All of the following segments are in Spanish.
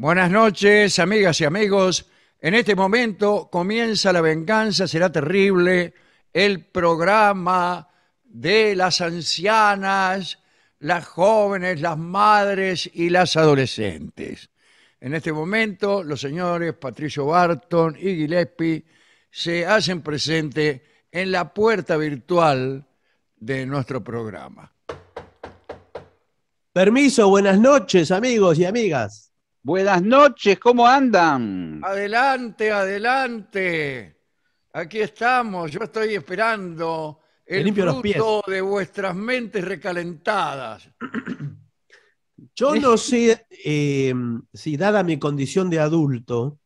Buenas noches, amigas y amigos. En este momento comienza la venganza, será terrible. El programa de las ancianas, las jóvenes, las madres y las adolescentes. En este momento, los señores Patricio Barton y Gillespie se hacen presente en la puerta virtual de nuestro programa. Permiso, buenas noches, amigos y amigas. Buenas noches, ¿cómo andan? Adelante, adelante. Aquí estamos, yo estoy esperando el limpio de vuestras mentes recalentadas. Yo no sé eh, si dada mi condición de adulto,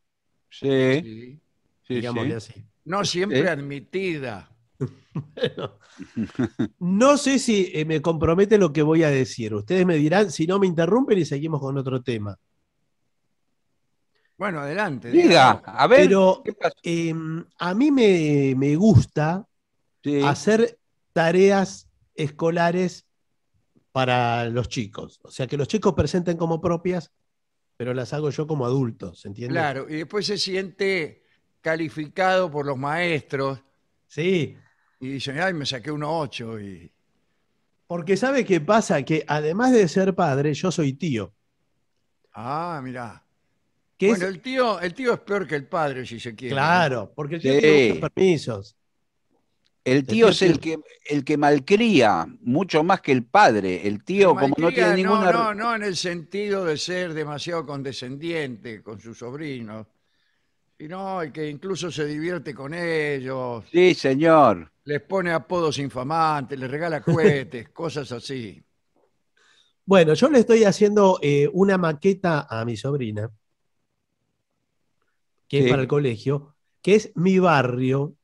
No siempre admitida. no sé si eh, me compromete lo que voy a decir. Ustedes me dirán si no me interrumpen y seguimos con otro tema. Bueno, adelante. Diga, a ver. Pero em, a mí me, gusta hacer tareas escolares para los chicos. O sea, que los chicos presenten como propias, pero las hago yo como adultos, ¿entiende? Claro, y después se siente calificado por los maestros. Sí. Y dicen, ay, me saqué uno ocho. y... Porque sabe qué pasa, que además de ser padre, yo soy tío. Ah, mirá bueno, el, tío, el tío es peor que el padre, si se quiere. Claro, porque el tío tiene muchos permisos. El tío es el que, el que malcría mucho más que el padre. El tío, como no tiene ninguna. No, no, no en el sentido de ser demasiado condescendiente con sus sobrinos, sino el que incluso se divierte con ellos. Sí, señor. Les pone apodos infamantes, les regala cohetes, cosas así. Bueno, yo le estoy haciendo eh, una maqueta a mi sobrina que es para el colegio, que es mi barrio,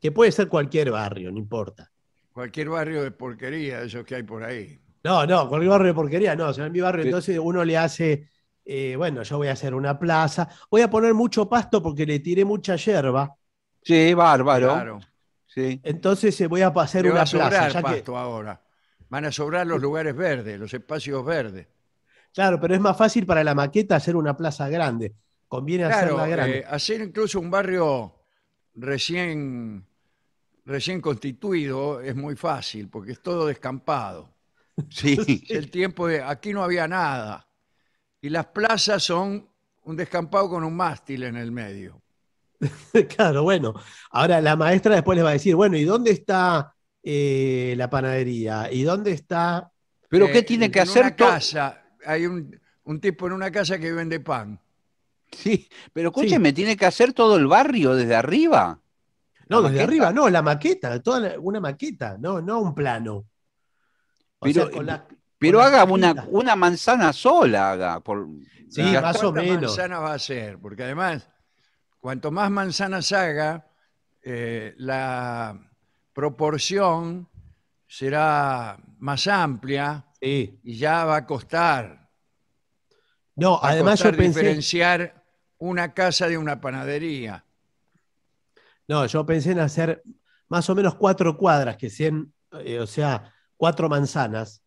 que puede ser cualquier barrio, no importa. Cualquier barrio de porquería, eso que hay por ahí. No, no, cualquier barrio de porquería, no, se sea, mi barrio, entonces uno le hace, eh, bueno, yo voy a hacer una plaza, voy a poner mucho pasto porque le tiré mucha hierba. Sí, bárbaro. Entonces eh, voy a hacer una plaza. pasto ahora. Van a sobrar los lugares verdes, los espacios verdes. Claro, pero es más fácil para la maqueta hacer una plaza grande. Conviene claro, hacerla eh, grande. hacer incluso un barrio recién, recién constituido es muy fácil, porque es todo descampado. Sí. el tiempo aquí no había nada. Y las plazas son un descampado con un mástil en el medio. claro, bueno. Ahora la maestra después les va a decir, bueno, ¿y dónde está eh, la panadería? ¿Y dónde está...? ¿Pero qué eh, tiene que hacer? casa, hay un, un tipo en una casa que vende pan. Sí, pero escúcheme, tiene que hacer todo el barrio desde arriba. No, desde arriba, no, la maqueta, toda una maqueta, no, no un plano. pero, pero haga una, una, manzana sola, haga. sí, más o menos. manzana va a ser? Porque además, cuanto más manzanas haga, eh, la proporción será más amplia y ya va a costar. No, además yo diferenciar una casa de una panadería. No, yo pensé en hacer más o menos cuatro cuadras, que sean, eh, o sea, cuatro manzanas.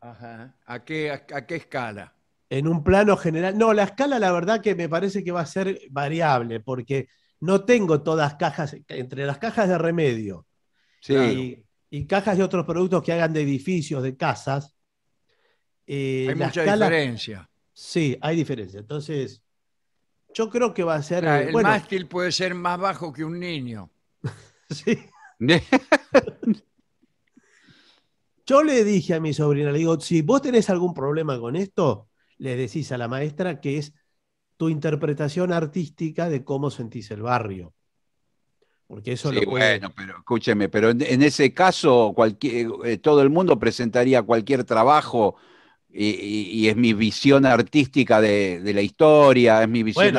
Ajá. ¿A qué, a, qué escala? En un plano general. No, la escala la verdad que me parece que va a ser variable, porque no tengo todas cajas, entre las cajas de remedio sí. y, cajas de otros productos que hagan de edificios, de casas. Eh, hay mucha diferencia. Sí, hay diferencia. Entonces, yo creo que va a ser. Eh, el mástil puede ser más bajo que un niño. sí. Yo le dije a mi sobrina, le digo, si vos tenés algún problema con esto, le decís a la maestra que es tu interpretación artística de cómo sentís el barrio. Porque eso lo puede... bueno, pero escúcheme, pero en, ese caso eh, todo el mundo presentaría cualquier trabajo y, es mi visión artística de, la historia, es mi visión de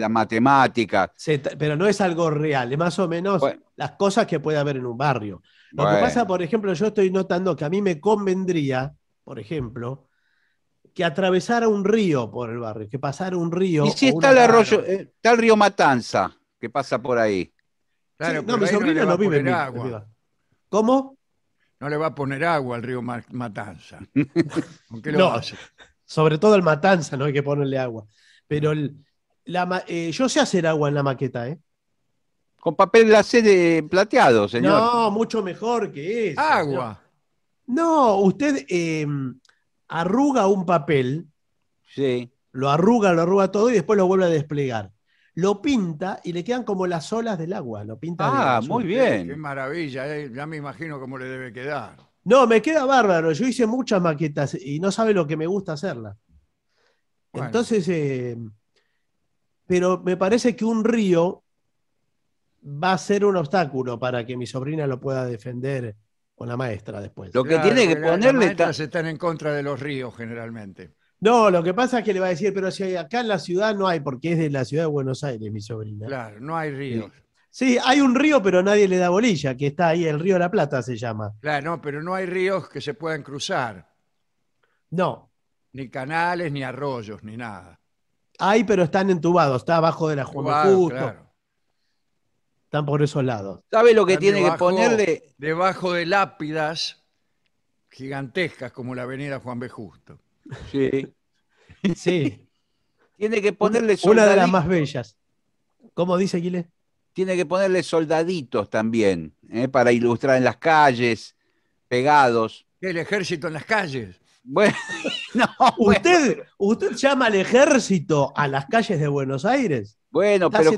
la matemática. pero no es algo real, es más o menos las cosas que puede haber en un barrio. Lo que pasa, por ejemplo, yo estoy notando que a mí me convendría, por ejemplo, que atravesara un río por el barrio, que pasara un río. Y si eh, está el arroyo, está río Matanza, que pasa por ahí. Claro, no, mi sobrino no, vive en ¿Cómo? no le va a poner agua al río Matanza. no, Sobre todo el Matanza, no hay que ponerle agua. Pero eh, yo sé hacer agua en la maqueta, ¿eh? Con papel la sede plateado, señor. No, mucho mejor que eso. Agua. No, usted em, arruga un papel. Sí. Lo arruga, lo arruga todo y después lo vuelve a desplegar lo pinta y le quedan como las olas del agua. Lo pinta ah, muy bien. Qué maravilla, eh, ya me imagino cómo le debe quedar. No, me queda bárbaro. Yo hice muchas maquetas y no sabe lo que me gusta hacerlas. Entonces, eh, pero me parece que un río va a ser un obstáculo para que mi sobrina lo pueda defender con la maestra después. Lo que tiene que ponerle... Las maestras están en contra de los ríos generalmente. No, lo que pasa es que le va a decir, pero si acá en la ciudad no hay, porque es de la ciudad de Buenos Aires, mi sobrina. Claro, no hay ríos. Eh, sí, hay un río, pero nadie le da bolilla, que está ahí, el río de la Plata se llama. Claro, no, pero no hay ríos que se puedan cruzar, No, ni canales, ni arroyos, ni nada. hay, pero están entubados, está abajo de la Juan Justo, Justo, están por esos lados. ¿Sabe lo que tiene que ponerle? Debajo de lápidas gigantescas como la avenida Juan B. Justo. Sí. Sí. Tiene que ponerle Una de las más bellas. ¿Cómo dice le Tiene que ponerle soldaditos también, ¿eh? para ilustrar en las calles, pegados. El ejército en las calles. Bueno, ¿Usted, llama al ejército a las calles de Buenos Aires? Bueno, pero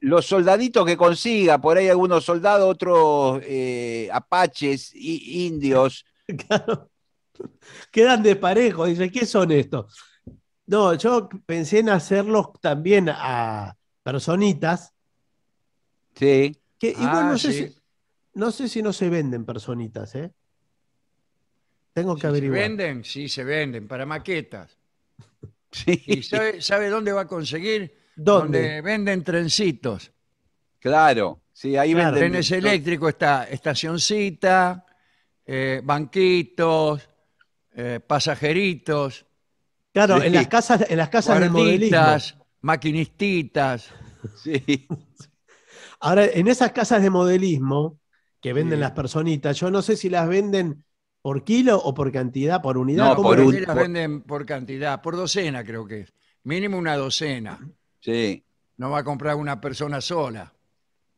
los soldaditos que consiga, por ahí algunos soldados, otros eh, apaches, indios. Claro. Quedan de parejo. Dice, ¿qué son estos? No, yo pensé en hacerlos también a personitas. Sí. igual ah, no, sé si, no se venden personitas, ¿eh? Tengo que averiguar. ¿Se venden? Sí, se venden, para maquetas. ¿Y sabe, dónde va a conseguir? ¿Dónde? Donde venden trencitos. Claro, sí, ahí venden. Trenes eléctricos está estacioncita, eh, banquitos, eh, pasajeritos. Claro, en las casas, en las casas de modelismo. maquinistitas. Sí. Ahora, en esas casas de modelismo que venden las personitas, yo no sé si las venden por kilo o por cantidad, por unidad. No, por las venden por cantidad, por docena creo que es. Mínimo una docena. Sí. No va a comprar una persona sola.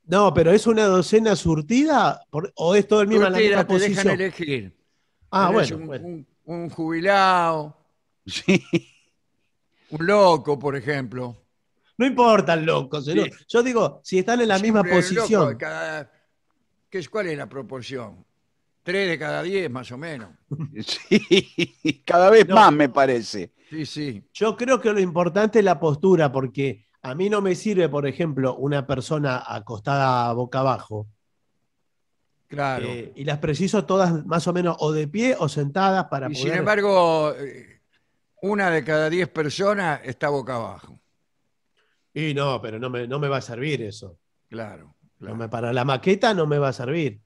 No, pero ¿es una docena surtida? ¿O es todo el mismo surtida, la te dejan elegir. Ah, bueno, un jubilado, Sí. un loco, por ejemplo. No importa el loco, señor. yo digo, si están en la misma posición. ¿qué ¿Cuál es la proporción? Tres de cada diez, más o menos. Sí, cada vez más me parece. Sí, sí. Yo creo que lo importante es la postura, porque a mí no me sirve, por ejemplo, una persona acostada boca abajo, Claro. Eh, y las preciso todas más o menos o de pie o sentadas para y Sin embargo, eh, una de cada diez personas está boca abajo. Y no, pero no me, va a servir eso. Claro. para la maqueta no me va a servir.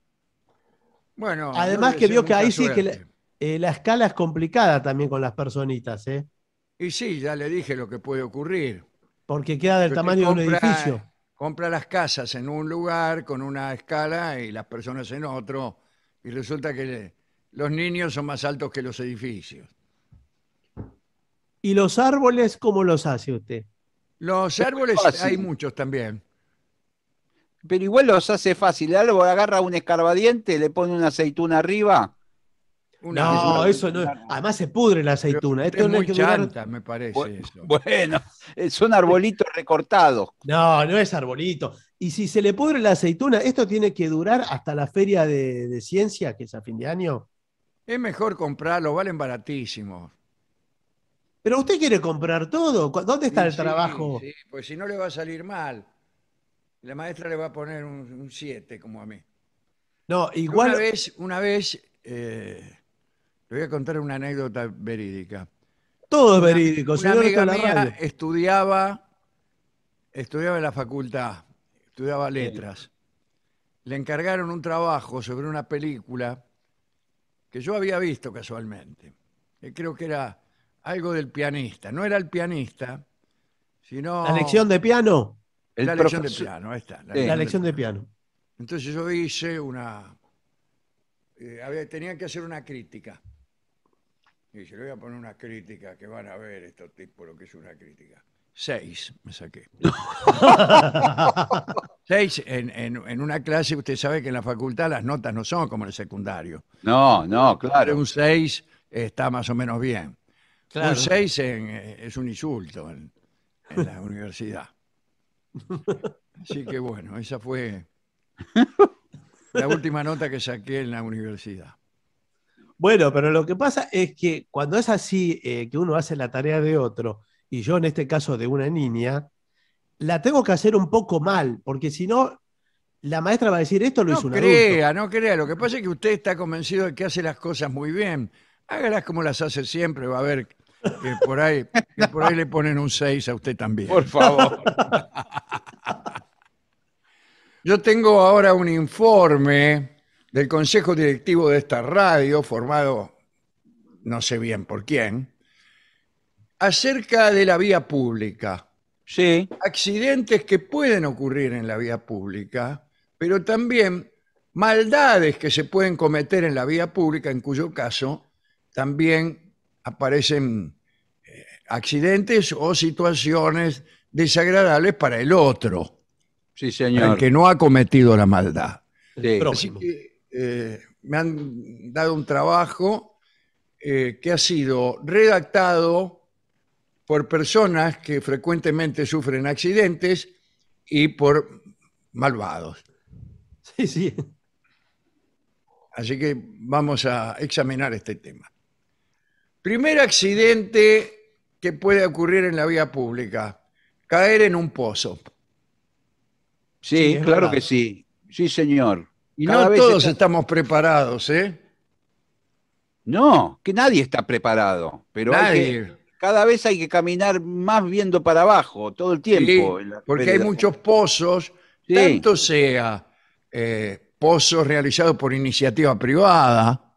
Bueno. Además que vio que ahí sí que eh, la, escala es complicada también con las personitas, ¿eh? Y sí, ya le dije lo que puede ocurrir. Porque queda del tamaño de un edificio compra las casas en un lugar con una escala y las personas en otro, y resulta que los niños son más altos que los edificios. ¿Y los árboles cómo los hace usted? Los árboles hay muchos también. Pero igual los hace fácil. El agarra un escarbadiente, le pone una aceituna arriba no, eso no. Además se pudre la aceituna. Esto es muy me parece. eso. Bueno, son arbolitos recortados. No, no es arbolito. Y si se le pudre la aceituna, esto tiene que durar hasta la feria de, ciencia, que es a fin de año. Es mejor comprarlo, valen baratísimo. Pero usted quiere comprar todo. ¿Dónde está el trabajo? Sí, pues si no le va a salir mal. La maestra le va a poner un 7 como a mí. No, igual. Una vez, una vez eh, le voy a contar una anécdota verídica. Todo es verídico. Una, amiga mía estudiaba, estudiaba en la facultad, estudiaba letras. Le encargaron un trabajo sobre una película que yo había visto casualmente. creo que era algo del pianista. No era el pianista, sino... ¿La lección de piano? la lección de piano, ahí está. Entonces yo hice una... Eh, tenía que hacer una crítica y se le voy a poner una crítica, que van a ver estos tipos lo que es una crítica. Seis me saqué. Seis, en, una clase usted sabe que en la facultad las notas no son como en el secundario. No, no, claro. Un seis está más o menos bien. Un seis eh, es un insulto en la universidad. Así que bueno, esa fue la última nota que saqué en la universidad. Bueno, pero lo que pasa es que cuando es así, eh, que uno hace la tarea de otro, y yo en este caso de una niña, la tengo que hacer un poco mal, porque si no, la maestra va a decir, esto lo no hizo un crea, No crea, lo que pasa es que usted está convencido de que hace las cosas muy bien. Hágalas como las hace siempre, va a ver por ahí, que por ahí le ponen un 6 a usted también. Por favor. Yo tengo ahora un informe del consejo directivo de esta radio, formado no sé bien por quién, acerca de la vía pública. Sí. Accidentes que pueden ocurrir en la vía pública, pero también maldades que se pueden cometer en la vía pública, en cuyo caso también aparecen eh, accidentes o situaciones desagradables para el otro. Sí, señor. El que no ha cometido la maldad. Sí. Eh, me han dado un trabajo eh, que ha sido redactado por personas que frecuentemente sufren accidentes y por malvados. Sí, sí. Así que vamos a examinar este tema. Primer accidente que puede ocurrir en la vía pública, caer en un pozo. Sí, claro que sí. Sí, señor. Y no todos estamos preparados, ¿eh? No, que nadie está preparado, pero cada vez hay que caminar más viendo para abajo todo el tiempo. porque hay muchos pozos, tanto sea eh, pozos realizados por iniciativa privada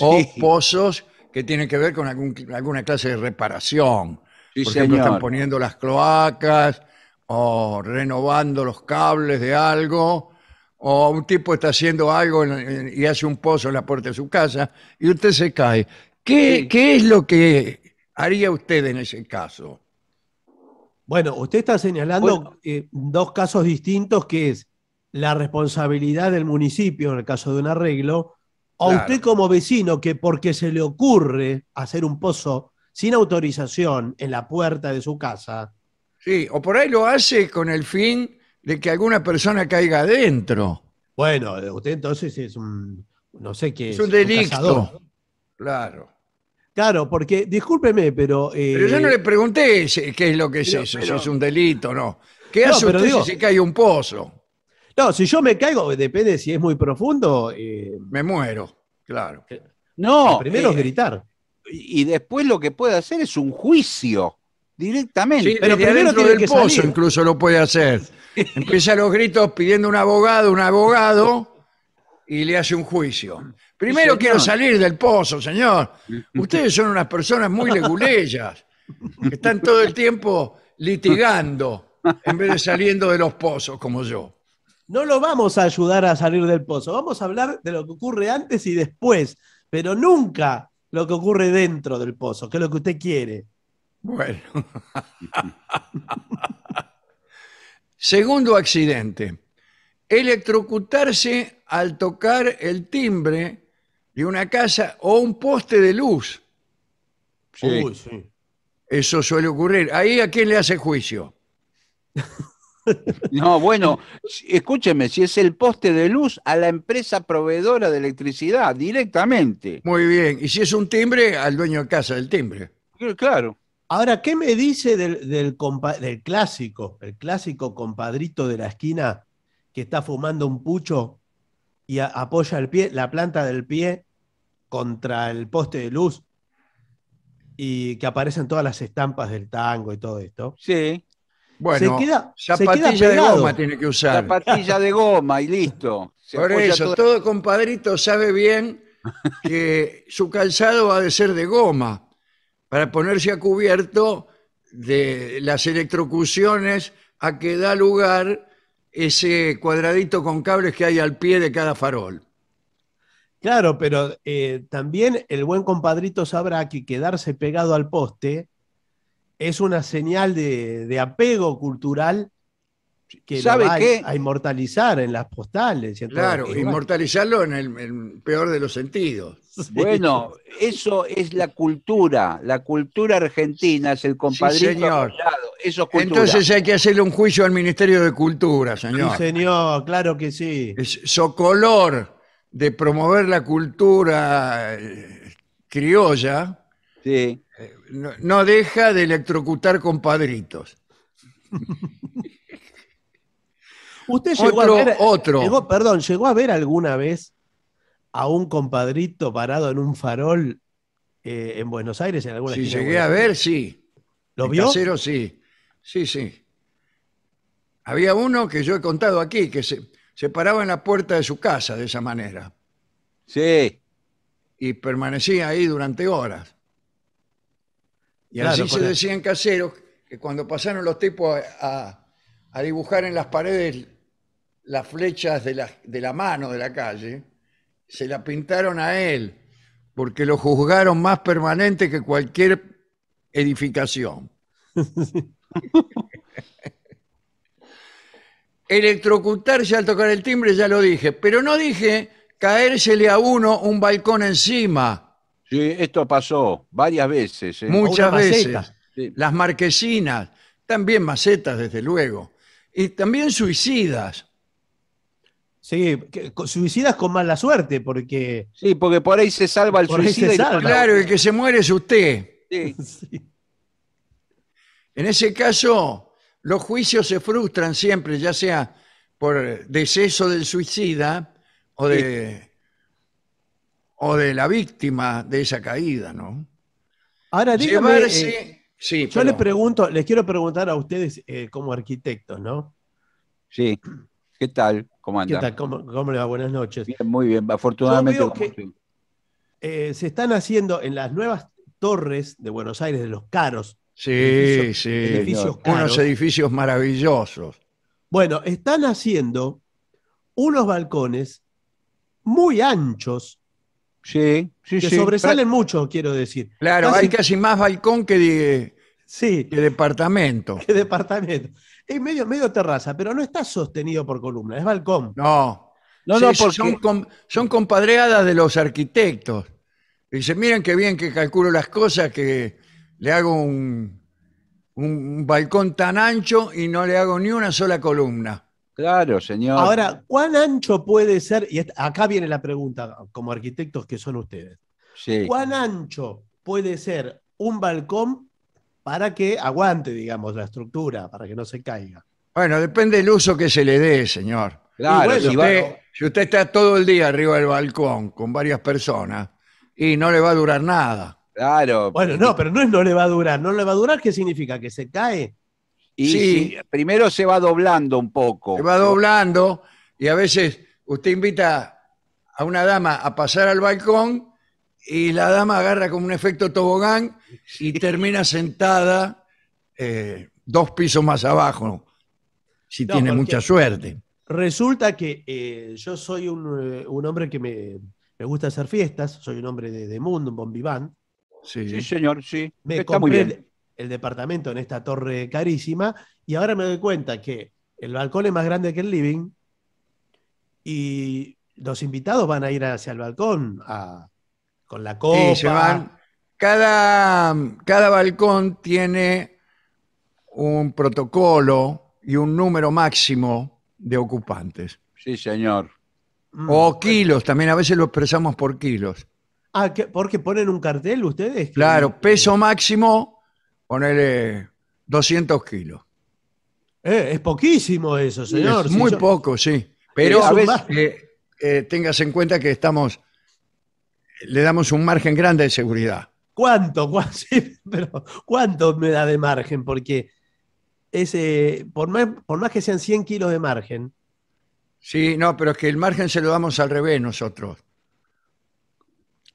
o pozos que tienen que ver con alguna clase de reparación. por ejemplo, están poniendo las cloacas o renovando los cables de algo o un tipo está haciendo algo y hace un pozo en la puerta de su casa y usted se cae. ¿Qué, es lo que haría usted en ese caso? Bueno, usted está señalando eh, dos casos distintos, que es la responsabilidad del municipio en el caso de un arreglo, o usted como vecino que porque se le ocurre hacer un pozo sin autorización en la puerta de su casa, Sí, o por ahí lo hace con el fin de que alguna persona caiga adentro. Bueno, usted entonces es un, no sé qué es. un delito. claro. Claro, porque, discúlpeme, pero... Eh, pero yo no le pregunté qué es lo que es eso, si es un delito no. ¿Qué hace usted si se cae un pozo? No, si yo me caigo, depende si es muy profundo. Eh, me muero, claro. No. primero eh, es gritar. Y después lo que puede hacer es un juicio directamente. pero dentro primero del pozo incluso lo puede hacer. Empieza los gritos pidiendo un abogado, un abogado, y le hace un juicio. Primero quiero salir del pozo, señor. Ustedes son unas personas muy leguleyas, que están todo el tiempo litigando en vez de saliendo de los pozos, como yo. No lo vamos a ayudar a salir del pozo, vamos a hablar de lo que ocurre antes y después, pero nunca lo que ocurre dentro del pozo, que es lo que usted quiere. Bueno. Segundo accidente. Electrocutarse al tocar el timbre de una casa o un poste de luz. Sí. Eso suele ocurrir. Ahí a quién le hace juicio. No, bueno, escúcheme, si es el poste de luz a la empresa proveedora de electricidad directamente. Muy bien, y si es un timbre, al dueño de casa del timbre. Claro. Ahora, ¿qué me dice del, clásico, el clásico compadrito de la esquina que está fumando un pucho y apoya el pie, la planta del pie contra el poste de luz y que aparecen todas las estampas del tango y todo esto? Sí. Bueno, se queda, de goma tiene que usar. Zapatilla de goma y listo. Por eso, todo... todo compadrito sabe bien que su calzado ha de ser de goma para ponerse a cubierto de las electrocuciones a que da lugar ese cuadradito con cables que hay al pie de cada farol. Claro, pero eh, también el buen compadrito sabrá que quedarse pegado al poste es una señal de, de apego cultural ¿Sabe que a inmortalizar en las postales. claro, inmortalizarlo en el, peor de los sentidos. Bueno, eso es la cultura. La cultura argentina es el compadrito. Entonces hay que hacerle un juicio al Ministerio de Cultura, señor. Sí, señor, claro que sí. socolor de promover la cultura eh, criolla. Sí. Eh, no, no deja de electrocutar compadritos. ¿Usted llegó a ver, perdón, ¿llegó a ver alguna vez a un compadrito parado en un farol eh, en Buenos Aires? En alguna si llegué a ver, sí. ¿Lo vio? Casero, sí. Sí, sí. Había uno que yo he contado aquí, que se, paraba en la puerta de su casa de esa manera. Sí. Y permanecía ahí durante horas. Y así se decían caseros que cuando pasaron los tipos a dibujar en las paredes las flechas de la, mano de la calle, se la pintaron a él, porque lo juzgaron más permanente que cualquier edificación. Electrocutarse al tocar el timbre, ya lo dije, pero no dije caérsele a uno un balcón encima. Sí, esto pasó varias veces. ¿eh? Muchas veces. Las marquesinas, también macetas, desde luego. Y también suicidas. Sí, que, suicidas con mala suerte, porque. Sí, porque por ahí se salva el suicida. Claro, el que se muere es usted. Sí. En ese caso, los juicios se frustran siempre, ya sea por deceso del suicida o de, o de la víctima de esa caída, ¿no? Ahora dígame, eh, yo les pregunto, les quiero preguntar a ustedes eh, como arquitectos, ¿no? Sí. ¿Qué tal? ¿Cómo anda? ¿Qué tal? ¿Cómo, le va? Buenas noches. muy bien, afortunadamente. Eh, se están haciendo en las nuevas torres de Buenos Aires, de los caros. Sí, sí. Edificios caros, unos edificios maravillosos. Bueno, están haciendo unos balcones muy anchos. Sí, sí, que sobresalen mucho, quiero decir. Claro, hay casi más balcón que, Sí. ¿Qué departamento? ¿Qué departamento? Es medio, medio terraza, pero no está sostenido por columna, es balcón. No. No, no, son, compadreadas de los arquitectos. Dice, miren qué bien que calculo las cosas, que le hago un, un balcón tan ancho y no le hago ni una sola columna. Claro, señor. Ahora, ¿cuán ancho puede ser? Y acá viene la pregunta, como arquitectos que son ustedes. Sí. ¿Cuán ancho puede ser un balcón para que aguante, digamos, la estructura, para que no se caiga. Bueno, depende del uso que se le dé, señor. Claro, si, usted, está todo el día arriba del balcón con varias personas y no le va a durar nada. Claro. Bueno, no, pero no es no le va a durar. No le va a durar, ¿qué significa? ¿Que se cae? Y primero se va doblando un poco. Se va doblando y a veces usted invita a una dama a pasar al balcón y la dama agarra como un efecto tobogán y termina sentada eh, dos pisos más abajo, si tiene mucha suerte. Resulta que eh, yo soy eh, un, hombre que me, me gusta hacer fiestas, soy un hombre de, mundo, un bombiván. Sí. señor, sí. Me Está muy bien. El, departamento en esta torre carísima y ahora me doy cuenta que el balcón es más grande que el living y los invitados van a ir hacia el balcón con la copa. Sí, se van, cada, cada balcón tiene un protocolo y un número máximo de ocupantes. Sí, señor. Mm. O kilos, también a veces lo expresamos por kilos. Ah, ¿qué? porque ponen un cartel ustedes. Claro, peso máximo, ponele 200 kilos. Eh, es poquísimo eso, señor. Es muy poco, sí. Pero a veces eh, eh, tengas en cuenta que estamos, le damos un margen grande de seguridad. ¿Cuánto? cuánto pero ¿Cuánto me da de margen? Porque ese, por, más, que sean 100 kilos de margen. Sí, no, pero es que el margen se lo damos al revés nosotros.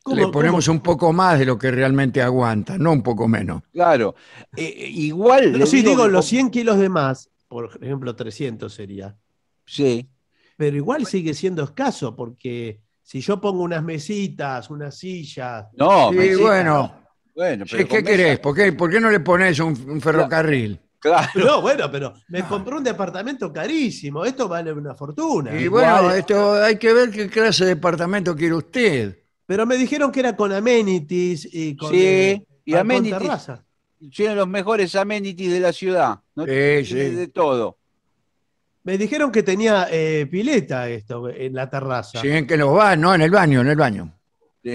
Le ponemos un poco más de lo que realmente aguanta, no un poco menos. Claro. Eh, eh, igual. Pero sí, digo, digo, los 100 kilos de más, por ejemplo, 300 sería. Sí. Pero igual sigue siendo escaso porque si yo pongo unas mesitas, unas sillas. No, bueno. bueno pero ¿Qué, querés? ¿Por qué, no le pones un, ferrocarril? Claro. No, bueno, pero me compró un departamento carísimo. Esto vale una fortuna. Y bueno, esto hay que ver qué clase de departamento quiere usted. Pero me dijeron que era con amenities y con, sí, y amenities. tiene los mejores amenities de la ciudad. ¿no? De todo. Me dijeron que tenía eh, pileta esto en la terraza. Sí, en que nos va, no, en el baño, en el baño.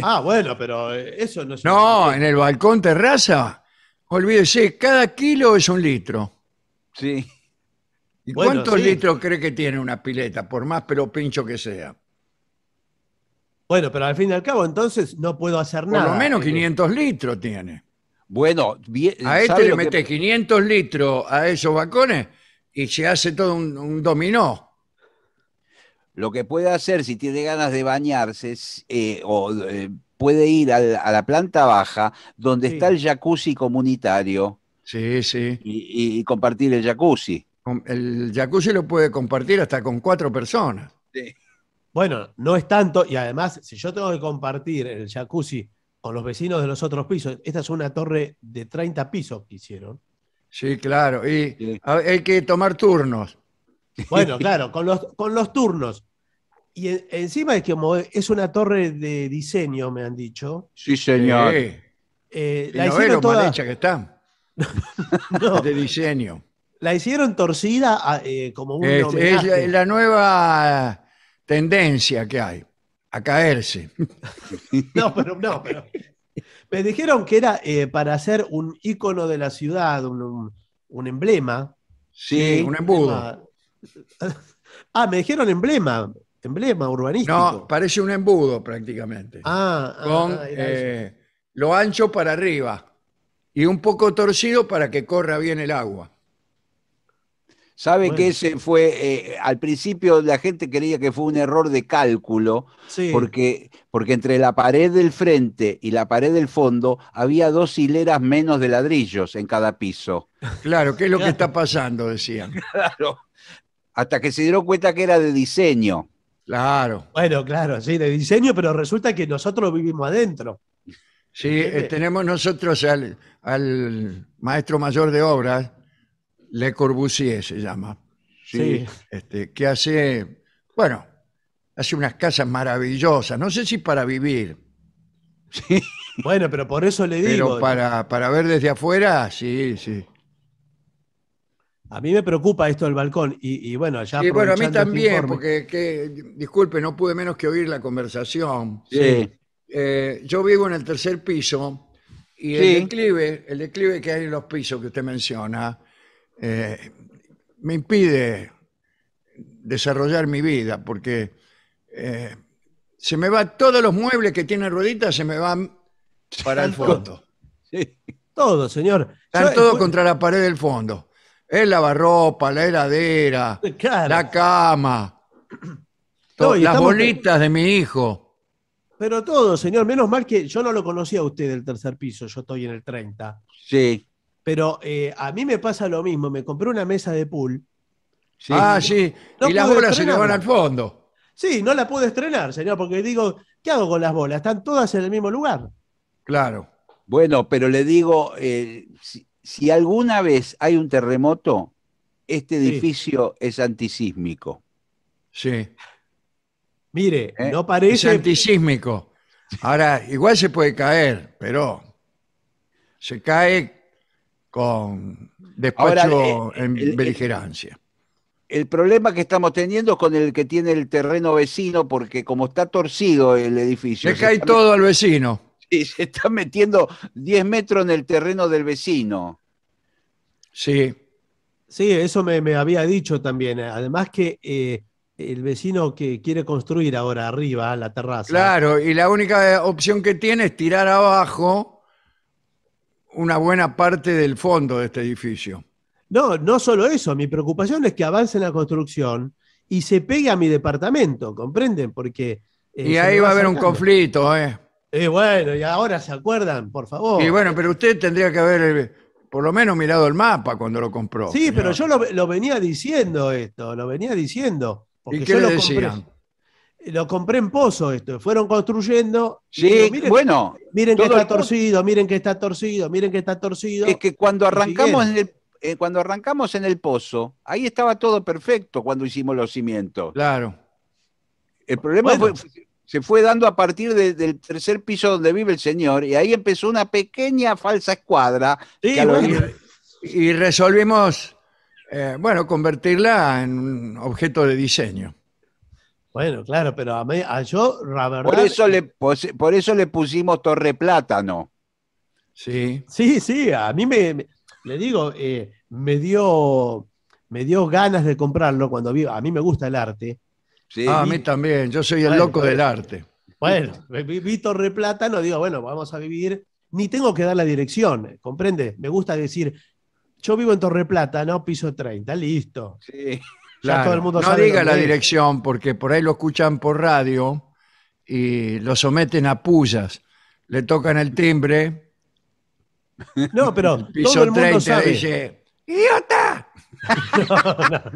Ah, bueno, pero eh, eso no es. No, en el balcón terraza, olvídese, cada kilo es un litro. Sí. ¿Y cuántos litros cree que tiene una pileta, por más pero pincho que sea? Bueno, pero al fin y al cabo, entonces no puedo hacer nada. Por lo menos 500 litros tiene. Bueno, bien, a este le mete 500 litros a esos balcones y se hace todo un, dominó. Lo que puede hacer si tiene ganas de bañarse eh, o eh, puede ir a la, planta baja donde está el jacuzzi comunitario. Sí, sí. Y, compartir el jacuzzi. El jacuzzi lo puede compartir hasta con cuatro personas. Bueno, no es tanto, y además, si yo tengo que compartir el jacuzzi con los vecinos de los otros pisos, esta es una torre de 30 pisos que hicieron. Sí, claro. Y hay que tomar turnos. Bueno, claro, con los, con los turnos. Y encima es que es una torre de diseño, me han dicho. Sí, señor. Eh, la hicieron toda... mal hecha que está. De diseño. La hicieron torcida ah, eh, como un es, la, la, nueva tendencia que hay, a caerse. no, pero no, pero me dijeron que era eh, para hacer un icono de la ciudad, un, emblema. Sí, un embudo. Ah, me dijeron emblema, emblema urbanístico. No, parece un embudo prácticamente. Ah, ah, con ah, eh, lo ancho para arriba y un poco torcido para que corra bien el agua. Sabe que ese fue, eh, al principio la gente creía que fue un error de cálculo, porque, porque entre la pared del frente y la pared del fondo había dos hileras menos de ladrillos en cada piso. Claro, ¿qué es lo que está pasando? Decían. Claro. Hasta que se dieron cuenta que era de diseño. Claro. Bueno, claro, sí, de diseño, pero resulta que nosotros vivimos adentro. Sí, eh, tenemos nosotros al, al maestro mayor de obras le Corbusier se llama. Sí. Este, que hace, bueno, hace unas casas maravillosas. No sé si para vivir. Sí. Bueno, pero por eso le digo. Pero para, para ver desde afuera, sí, sí. A mí me preocupa esto del balcón y, bueno, allá. Y bueno, a mí este también, porque disculpe, no pude menos que oír la conversación. Sí. Eh, yo vivo en el tercer piso y el declive, el declive que hay en los pisos que usted menciona, eh, me impide desarrollar mi vida porque eh, se me va todos los muebles que tienen rueditas, se me van para el fondo. Sí. Todo, señor. Están todos contra la pared del fondo. El lavarropa, la heladera, la cama, las bolitas de mi hijo. Pero todo, señor. Menos mal que yo no lo conocía a usted del tercer piso, yo estoy en el 30. Sí. Pero eh, a mí me pasa lo mismo. Me compré una mesa de pool. Ah, sí. y las bolas se le van al fondo. Sí, no la pude estrenar, señor, porque digo, ¿qué hago con las bolas? Están todas en el mismo lugar. Claro. Bueno, pero le digo, eh, si, alguna vez hay un terremoto, este edificio es antisísmico. Sí. Mire, eh, no parece. Es antisísmico. Ahora, igual se puede caer, pero se cae con despacho eh, en beligerancia. El, problema que estamos teniendo es con el que tiene el terreno vecino, porque como está torcido el edificio. Le cae todo al vecino. Sí, se está metiendo 10 metros en el terreno del vecino. Sí. Sí, eso me, había dicho también. Además que eh, el vecino que quiere construir ahora arriba la terraza. Claro, y la única opción que tiene es tirar abajo una buena parte del fondo de este edificio. No, no solo eso, mi preocupación es que avance la construcción y se pegue a mi departamento, ¿comprenden? Porque... Eh, y ahí va a haber un conflicto, eh. ¿eh? bueno, y ahora se acuerdan, por favor. Y bueno, pero usted tendría que haber eh, por lo menos mirado el mapa cuando lo compró. Sí, pero yo lo, venía diciendo esto, lo venía diciendo. ¿Y qué lo decían? Lo compré en pozo esto, fueron construyendo. Sí, bueno. Miren que está torcido, miren que está torcido, miren que está torcido. Es que cuando arrancamos en el, eh, cuando arrancamos en el pozo, ahí estaba todo perfecto cuando hicimos los cimientos. Claro. El problema fue, se fue dando a partir del tercer piso donde vive el señor y ahí empezó una pequeña falsa escuadra. y, resolvimos, eh, bueno, convertirla en un objeto de diseño. Bueno, claro, pero a, mí, a yo, Por eso, le, por eso le pusimos Torre Plátano. Sí. Sí, sí, a mí me. le digo, eh, me, dio, me dio ganas de comprarlo cuando vi. A mí me gusta el arte. Sí. Ah, a mí también, yo soy el loco del arte. Bueno, vi Torre Plátano, digo, bueno, vamos a vivir. Ni tengo que dar la dirección, ¿comprende? Me gusta decir, yo vivo en Torre Plátano, piso 30, listo. Sí no diga la dirección porque por ahí lo escuchan por radio y lo someten a pullas. Le tocan el timbre. No, pero piso todo el mundo sabe. ¡idiota!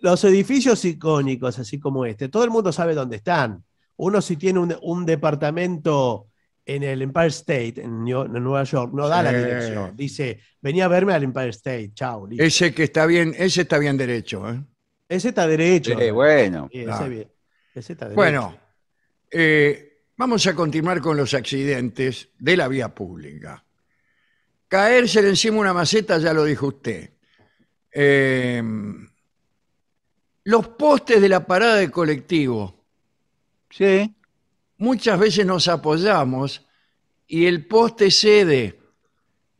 Los edificios icónicos, así como este, todo el mundo sabe dónde están. Uno si tiene un departamento en el Empire State, en, Nueva York, no da la dirección. Dice, venía a verme al Empire State, chao. Ese que está bien, ese está bien derecho, ¿eh? Ese está derecho. bueno. Bueno, eh, vamos a continuar con los accidentes de la vía pública. Caerse encima una maceta, ya lo dijo usted. Eh, los postes de la parada de colectivo. Sí muchas veces nos apoyamos y el poste cede.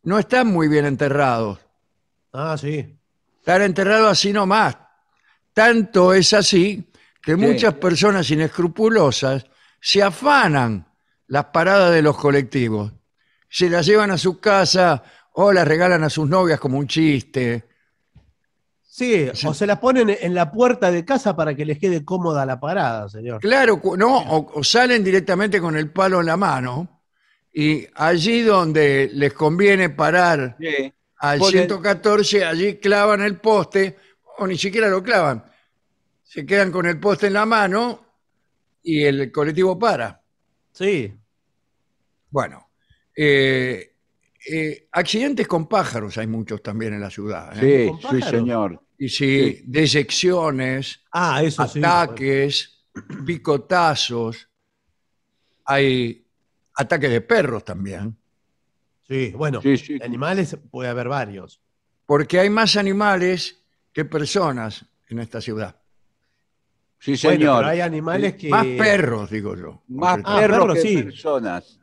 No están muy bien enterrados. Ah, sí. Están enterrados así nomás. Tanto es así que muchas personas inescrupulosas se afanan las paradas de los colectivos. Se las llevan a su casa o las regalan a sus novias como un chiste. Sí, o se las ponen en la puerta de casa para que les quede cómoda la parada, señor. Claro, no, o, salen directamente con el palo en la mano y allí donde les conviene parar al 114, allí clavan el poste o ni siquiera lo clavan. Se quedan con el poste en la mano y el colectivo para. Sí. Bueno, eh, eh, accidentes con pájaros hay muchos también en la ciudad. ¿eh? Sí, sí, señor. Y sí, ah, sí. ataques, picotazos, hay ataques de perros también. Sí, bueno, animales puede haber varios. Porque hay más animales que personas en esta ciudad. Sí, señor. hay animales que... Más perros, digo yo. Más ah, perros, que sí. personas.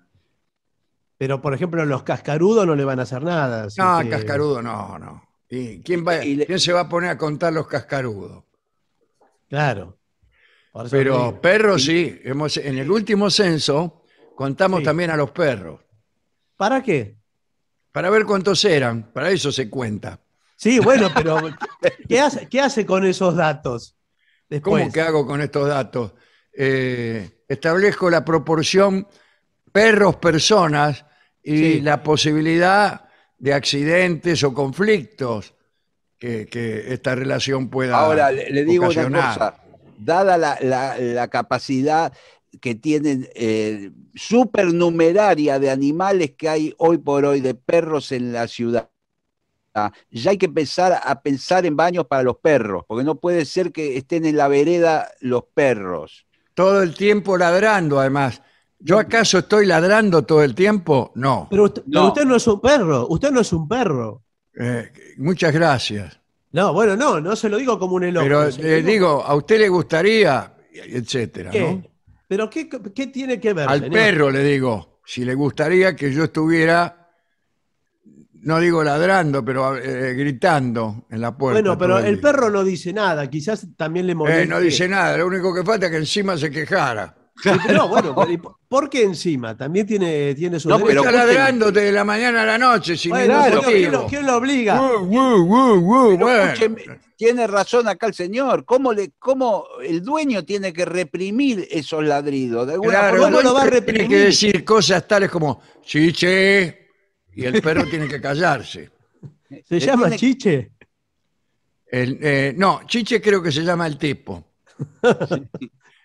Pero, por ejemplo, los cascarudos no le van a hacer nada. Ah, no, cascarudo no, no. ¿Y quién, va, quién, se va a poner a contar los cascarudos? Claro. Pero perros sí. Hemos, en el último censo contamos también a los perros. ¿Para qué? Para ver cuántos eran. Para eso se cuenta. Sí, bueno, pero ¿qué hace, qué hace con esos datos? Después? ¿Cómo que hago con estos datos? Eh, establezco la proporción perros-personas y la posibilidad de accidentes o conflictos que, esta relación pueda Ahora, le, digo una cosa. Dada la, capacidad que tienen eh, supernumeraria de animales que hay hoy por hoy, de perros en la ciudad, ya hay que empezar a pensar en baños para los perros, porque no puede ser que estén en la vereda los perros. Todo el tiempo ladrando, además. ¿Yo acaso estoy ladrando todo el tiempo? No. Pero usted no, es un perro, usted no es un perro. Eh, muchas gracias. No, bueno, no, no se lo digo como un elogio. Pero le eh, digo, a usted le gustaría, etcétera, ¿Pero qué, tiene que ver? Al perro le digo, si le gustaría que yo estuviera, no digo ladrando, pero eh, gritando en la puerta. Bueno, pero el, perro no dice nada, quizás también le molesta. no dice nada, lo único que falta es que encima se quejara. No, bueno, qué encima también tiene, tiene su. No, pero está de la mañana a la noche. ¿quién, lo, obliga? tiene razón acá el señor. ¿Cómo, le, ¿Cómo el dueño tiene que reprimir esos ladridos? De ¿Cómo lo va a reprimir? Tiene que decir cosas tales como chiche y el perro tiene que callarse. ¿Se eh, llama chiche? Eh, no, chiche creo que se llama el tipo.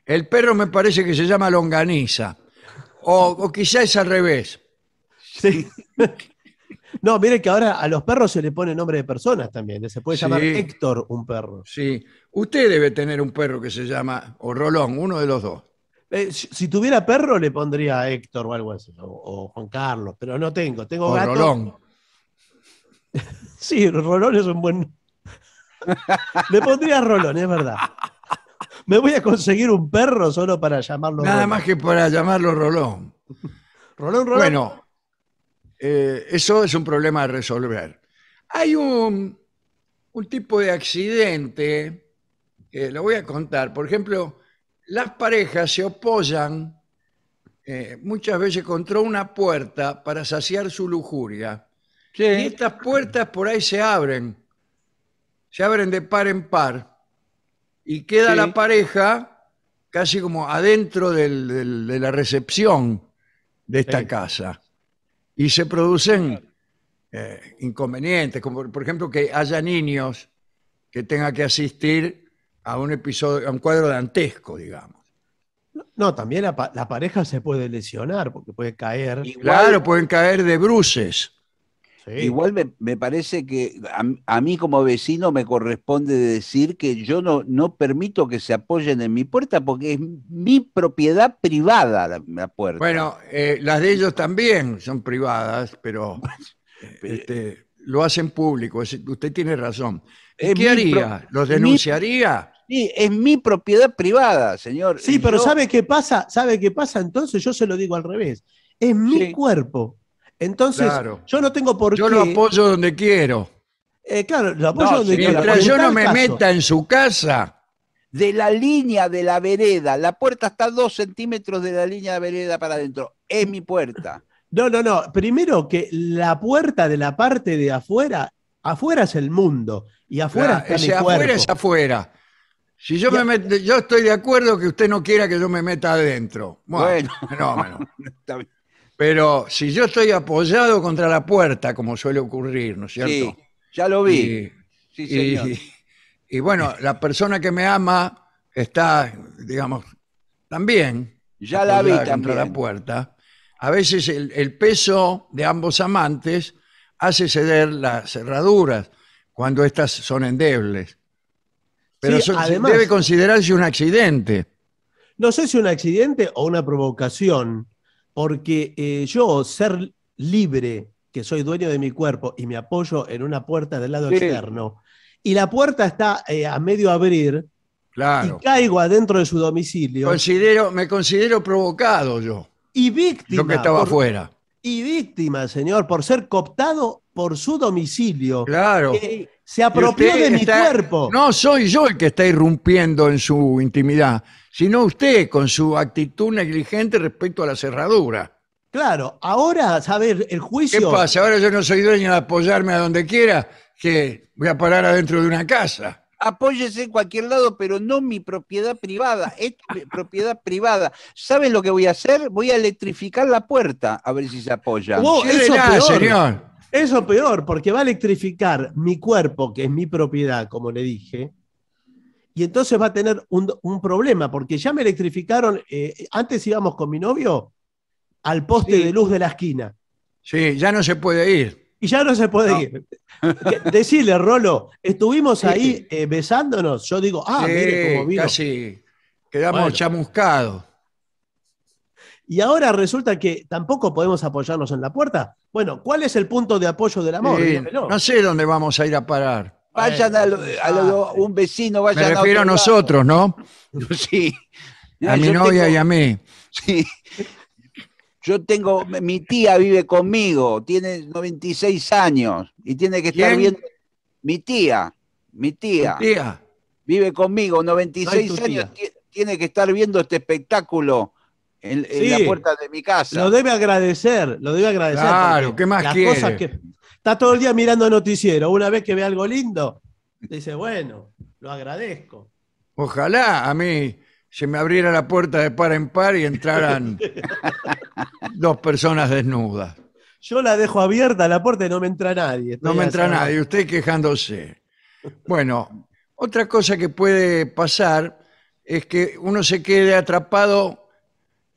El perro me parece que se llama longaniza. O, o quizá es al revés. Sí. No, mire que ahora a los perros se le pone nombre de personas también. ¿eh? Se puede llamar Héctor un perro. Sí. Usted debe tener un perro que se llama, o Rolón, uno de los dos. Eh, si, tuviera perro le pondría Héctor o algo así, o, Juan Carlos, pero no tengo. Tengo O Rolón. Sí, Rolón es un buen. Le pondría Rolón, es verdad. Me voy a conseguir un perro solo para llamarlo. Nada más que para llamarlo Rolón. Rolón, Rolón. Bueno, eh, eso es un problema a resolver. Hay un, tipo de accidente que lo voy a contar. Por ejemplo, las parejas se apoyan eh, muchas veces contra una puerta para saciar su lujuria. Y estas puertas por ahí se abren. Se abren de par en par y queda la pareja casi como adentro de la recepción de esta casa. Y se producen eh, inconvenientes, como por ejemplo que haya niños que tengan que asistir a un episodio, a un cuadro dantesco, digamos. No, también la, pareja se puede lesionar porque puede caer. claro, pueden caer de bruces. Igual me, parece que a, mí como vecino me corresponde decir que yo no, no permito que se apoyen en mi puerta porque es mi propiedad privada la, puerta. Bueno, eh, las de ellos también son privadas, pero eh, este, lo hacen público. Usted tiene razón. Es ¿Qué haría? ¿Los denunciaría? Sí, es mi propiedad privada, señor. Sí, pero ¿sabe qué pasa? ¿Sabe qué pasa? Entonces yo se lo digo al revés. Es mi cuerpo, entonces, yo no tengo por qué. Yo lo apoyo donde quiero. Eh, claro, lo apoyo donde quiero. Mientras yo no me meta en su casa. De la línea de la vereda, la puerta está a dos centímetros de la línea de la vereda para adentro. Es mi puerta. No, no, no. Primero que la puerta de la parte de afuera, afuera es el mundo y afuera está mi Afuera es afuera. Si yo me meto, yo estoy de acuerdo que usted no quiera que yo me meta adentro. Bueno, bueno. fenómeno. está bien. Pero si yo estoy apoyado contra la puerta, como suele ocurrir, ¿no es cierto? Sí, ya lo vi. Y, sí, Y, bueno, la persona que me ama está, digamos, también. Ya la vi también. Contra la puerta. A veces el, peso de ambos amantes hace ceder las cerraduras cuando estas son endebles. Pero debe considerarse un accidente. No sé si un accidente o una provocación porque eh, yo ser libre, que soy dueño de mi cuerpo y me apoyo en una puerta del lado externo, y la puerta está eh, a medio abrir, y caigo adentro de su domicilio. Considero, me considero provocado yo. Y víctima. Yo que estaba afuera. Y víctima, señor, por ser cooptado por su domicilio. Claro. se apropió de mi cuerpo. No soy yo el que está irrumpiendo en su intimidad, sino usted con su actitud negligente respecto a la cerradura. Claro, ahora, a ver, El juicio. ¿Qué pasa? Ahora yo no soy dueño de apoyarme a donde quiera, que voy a parar adentro de una casa. Apóyese en cualquier lado, pero no mi propiedad privada. Es mi propiedad privada. ¿Sabes lo que voy a hacer? Voy a electrificar la puerta a ver si se apoya. eso es peor. señor. Eso peor, porque va a electrificar mi cuerpo, que es mi propiedad, como le dije, y entonces va a tener un, problema, porque ya me electrificaron, eh, antes íbamos con mi novio al poste de luz de la esquina. Sí, ya no se puede ir. Y ya no se puede ir. Decirle, Rolo, estuvimos ahí eh, besándonos. Yo digo, ah, mire cómo vino. quedamos chamuscados. Y ahora resulta que tampoco podemos apoyarnos en la puerta, bueno, ¿cuál es el punto de apoyo del amor? no sé dónde vamos a ir a parar. Vayan a, eh, ah, un vecino, vayan a Me refiero a, nosotros, ¿no? Sí. A mi novia y a mí. Sí. Yo tengo, mi tía vive conmigo, tiene 96 años y tiene que estar viendo. Mi tía, mi tía. Mi tía. Vive conmigo, 96 años, tiene que estar viendo este espectáculo en, la puerta de mi casa. Lo debe agradecer, lo debe agradecer. Claro, ¿qué más quiere? que, está todo el día mirando noticiero. Una vez que ve algo lindo, dice, bueno, lo agradezco. Ojalá a mí se me abriera la puerta de par en par y entraran dos personas desnudas. Yo la dejo abierta la puerta y no me entra nadie. No me entra nadie, usted quejándose. Bueno, otra cosa que puede pasar es que uno se quede atrapado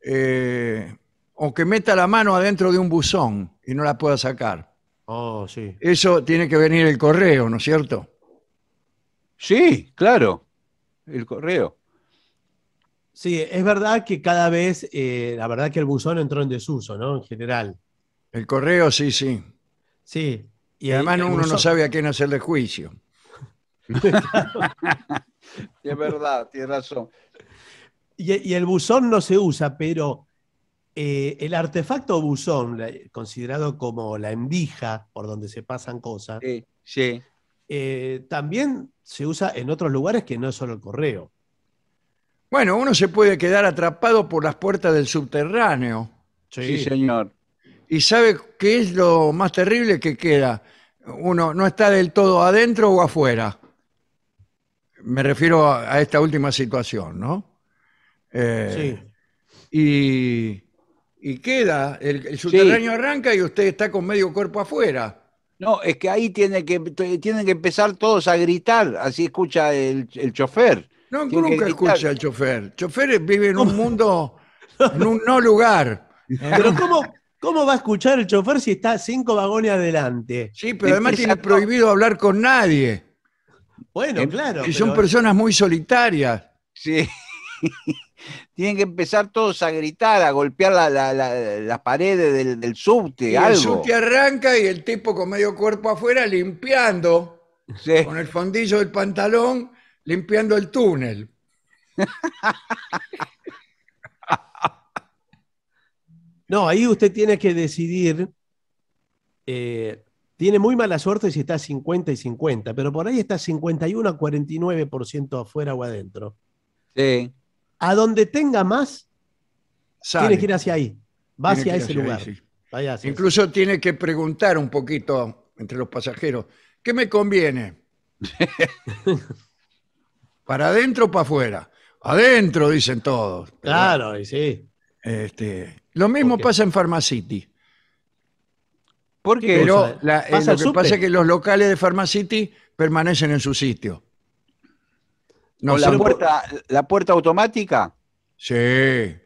eh, o que meta la mano adentro de un buzón y no la pueda sacar. Oh, sí. Eso tiene que venir el correo, ¿no es cierto? Sí, claro, el correo. Sí, es verdad que cada vez, eh, la verdad que el buzón entró en desuso, ¿no? En general. El correo, sí, sí. Sí. Y, además uno no sabe a quién hacerle juicio. es verdad, tiene razón. Y, el buzón no se usa, pero eh, el artefacto buzón, considerado como la envija por donde se pasan cosas, eh, también se usa en otros lugares que no es solo el correo. Bueno, uno se puede quedar atrapado por las puertas del subterráneo. Sí, señor. Y sabe qué es lo más terrible que queda. Uno no está del todo adentro o afuera. Me refiero a esta última situación, ¿no? Eh, y, queda, el, subterráneo arranca y usted está con medio cuerpo afuera. No, es que ahí tiene que, tienen que empezar todos a gritar, así escucha el, chofer. No, nunca escucha el chofer. Choferes vive en un mundo, en un no lugar. Pero ¿cómo, ¿cómo va a escuchar el chofer si está cinco vagones adelante? Sí, pero además tiene prohibido hablar con nadie. Bueno, claro. Y son personas muy solitarias. Sí. Tienen que empezar todos a gritar, a golpear las paredes del, subte, algo. El subte arranca y el tipo con medio cuerpo afuera limpiando con el fondillo del pantalón, limpiando el túnel. No, ahí usted tiene que decidir. Eh, tiene muy mala suerte si está 50 y 50, pero por ahí está 51 a 49% afuera o adentro. Sí a donde tenga más, Tienes que ir hacia ahí, va hacia ese lugar. Incluso tiene que preguntar un poquito entre los pasajeros, ¿qué me conviene? ¿Para adentro o para afuera? Adentro, dicen todos. claro, y sí. Este, lo mismo pasa en Pharmacity. Porque eh, lo que pasa es que los locales de Pharmacity permanecen en su sitio. No, la, puerta, ¿La puerta automática? Sí.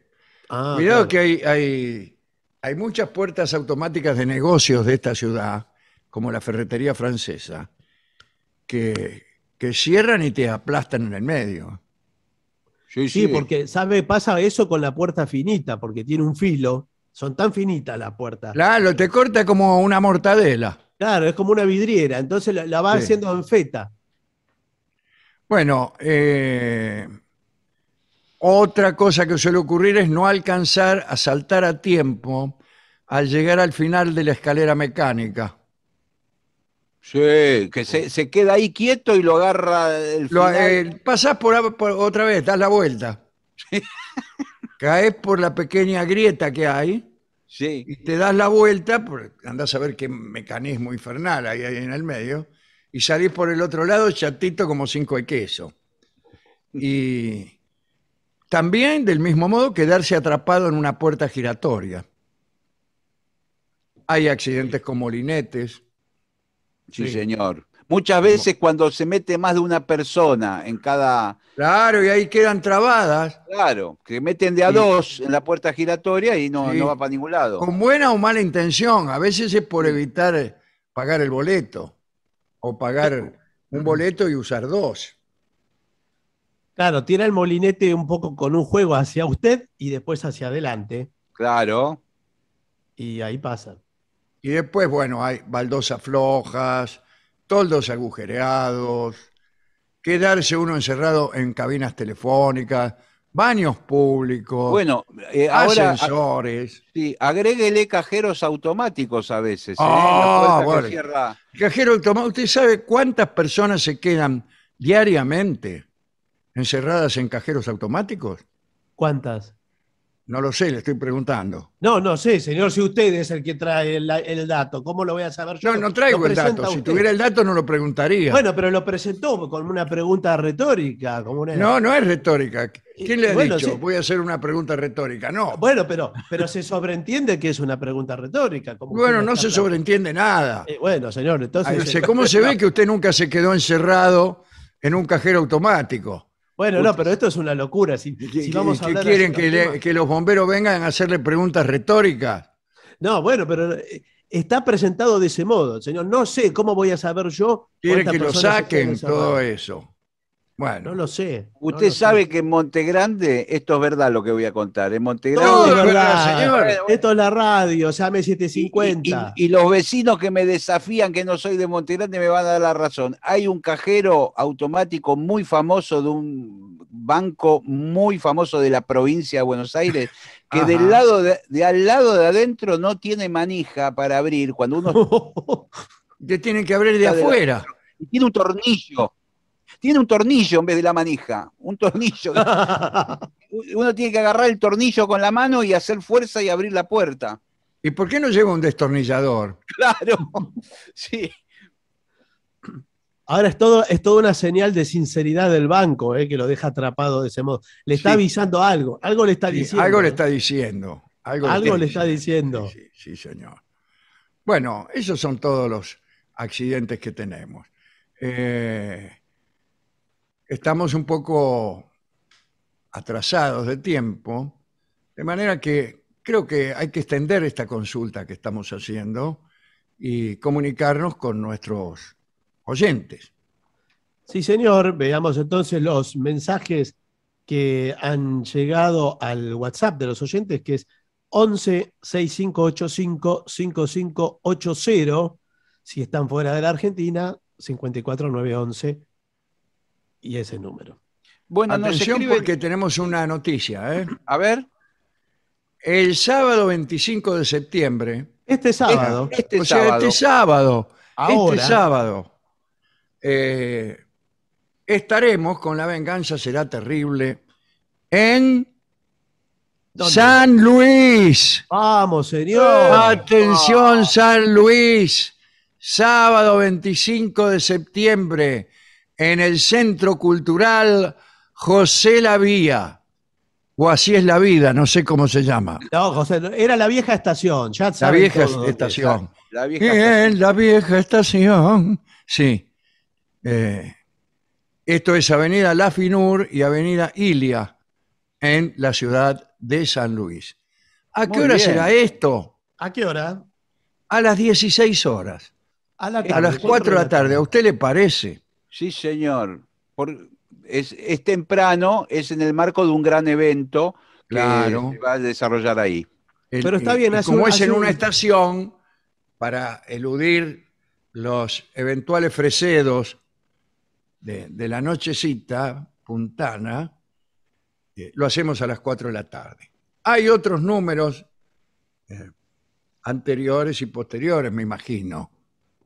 Ah, que hay, hay, muchas puertas automáticas de negocios de esta ciudad, como la ferretería francesa, que, que cierran y te aplastan en el medio. Sí, sí, porque, ¿sabe? Pasa eso con la puerta finita, porque tiene un filo. Son tan finitas las puertas. Claro, te corta como una mortadela. Claro, es como una vidriera. Entonces la, va haciendo en feta. Bueno, eh, otra cosa que suele ocurrir es no alcanzar a saltar a tiempo al llegar al final de la escalera mecánica. Sí, que se, queda ahí quieto y lo agarra el lo, final. Eh, por, otra vez, das la vuelta. Caes por la pequeña grieta que hay. Y te das la vuelta, andás a ver qué mecanismo infernal hay ahí en el medio y salir por el otro lado chatito como cinco de queso. Y también, del mismo modo, quedarse atrapado en una puerta giratoria. Hay accidentes con molinetes. Sí, señor. Muchas veces cuando se mete más de una persona en cada... Claro, y ahí quedan trabadas. Claro, que meten de a dos en la puerta giratoria y no, no va para ningún lado. Con buena o mala intención, a veces es por evitar pagar el boleto. O pagar un boleto y usar dos. Claro, tira el molinete un poco con un juego hacia usted y después hacia adelante. Claro. Y ahí pasa. Y después, bueno, hay baldosas flojas, toldos agujereados, quedarse uno encerrado en cabinas telefónicas baños públicos, bueno, eh, ascensores. sí, agréguele cajeros automáticos a veces. ¿eh? Ah, bueno. Cajero automático, ¿usted sabe cuántas personas se quedan diariamente encerradas en cajeros automáticos? ¿Cuántas? No lo sé, le estoy preguntando. No, no sé, señor, si usted es el que trae el, dato, ¿cómo lo voy a saber yo? No, no traigo el dato. Si tuviera el dato no lo preguntaría. Bueno, pero lo presentó con una pregunta retórica. Como No, no es retórica. ¿Quién le ha dicho? Voy a hacer una pregunta retórica. No. Bueno, pero, pero se sobreentiende que es una pregunta retórica. bueno, no se sobreentiende nada. Eh, bueno, señor, entonces. Eh, ¿Cómo se ve que usted nunca se quedó encerrado en un cajero automático? Bueno, no, pero esto es una locura. Si, ¿Qué quieren que, que, los bomberos vengan a hacerle preguntas retóricas? No, bueno, pero eh, está presentado de ese modo, señor. No sé cómo voy a saber yo. Quieren que lo saquen todo eso. Bueno, no lo sé. Usted sabe que en Montegrande, esto es verdad lo que voy a contar, en Montegrande... Grande señor. Esto es la radio, llame 750. Y, los vecinos que me desafían que no soy de Montegrande me van a dar la razón. Hay un cajero automático muy famoso de un banco muy famoso de la provincia de Buenos Aires, que del lado de, al lado de adentro no tiene manija para abrir. Cuando uno... Te tienen que abrir de, de afuera. Y tiene un tornillo tiene un tornillo en vez de la manija, un tornillo. Uno tiene que agarrar el tornillo con la mano y hacer fuerza y abrir la puerta. ¿Y por qué no lleva un destornillador? Claro, sí. Ahora es todo, es toda una señal de sinceridad del banco, eh, que lo deja atrapado de ese modo. Le está avisando algo, algo le está diciendo. Algo le está diciendo. Algo, le, está diciendo. Sí, sí, señor. Bueno, esos son todos los accidentes que tenemos. Eh, estamos un poco atrasados de tiempo, de manera que creo que hay que extender esta consulta que estamos haciendo y comunicarnos con nuestros oyentes. Sí, señor, veamos entonces los mensajes que han llegado al WhatsApp de los oyentes, que es 11 6585 5580. Si están fuera de la Argentina, 54911 y ese número. Bueno, Atención porque tenemos una noticia. ¿eh? A ver. El sábado 25 de septiembre. Este sábado. Este, este, este, sábado. este sábado. Este sábado. Eh, estaremos con La Venganza Será Terrible en San Luis. Vamos, señor. Atención, San Luis. Sábado 25 de septiembre en el Centro Cultural José La Vía. O así es la vida, no sé cómo se llama. No, José, era la vieja estación, ya La vieja estación. La vieja estación. la vieja estación, sí. Eh, esto es Avenida La Finur y Avenida Ilia en la ciudad de San Luis. ¿A qué hora será esto? ¿A qué hora? A las 16 horas. A, a las 4 de la tarde. ¿A usted le parece? Sí, señor. es, es, temprano, es en el marco de un gran evento que se va a desarrollar ahí. Pero está bien, como es en una estación, para eludir los eventuales fresedos de, la nochecita puntana, eh, lo hacemos a las 4 de la tarde. Hay otros números eh, anteriores y posteriores, me imagino.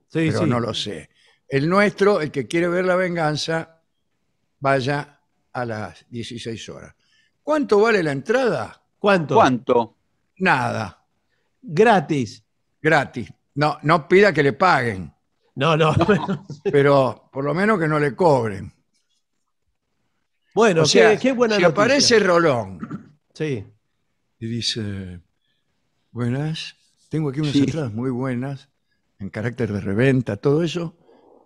Sí, no lo sé. El nuestro, el que quiere ver la venganza, vaya a las 16 horas. ¿Cuánto vale la entrada? ¿Cuánto? ¿Cuánto? Nada. Gratis. Gratis. No, no pida que le paguen, No, no. pero por lo menos que no le cobren. bueno, qué- qué, buena si aparece Rolón Sí. y dice, buenas, tengo aquí unas entradas muy buenas, en carácter de reventa, todo eso,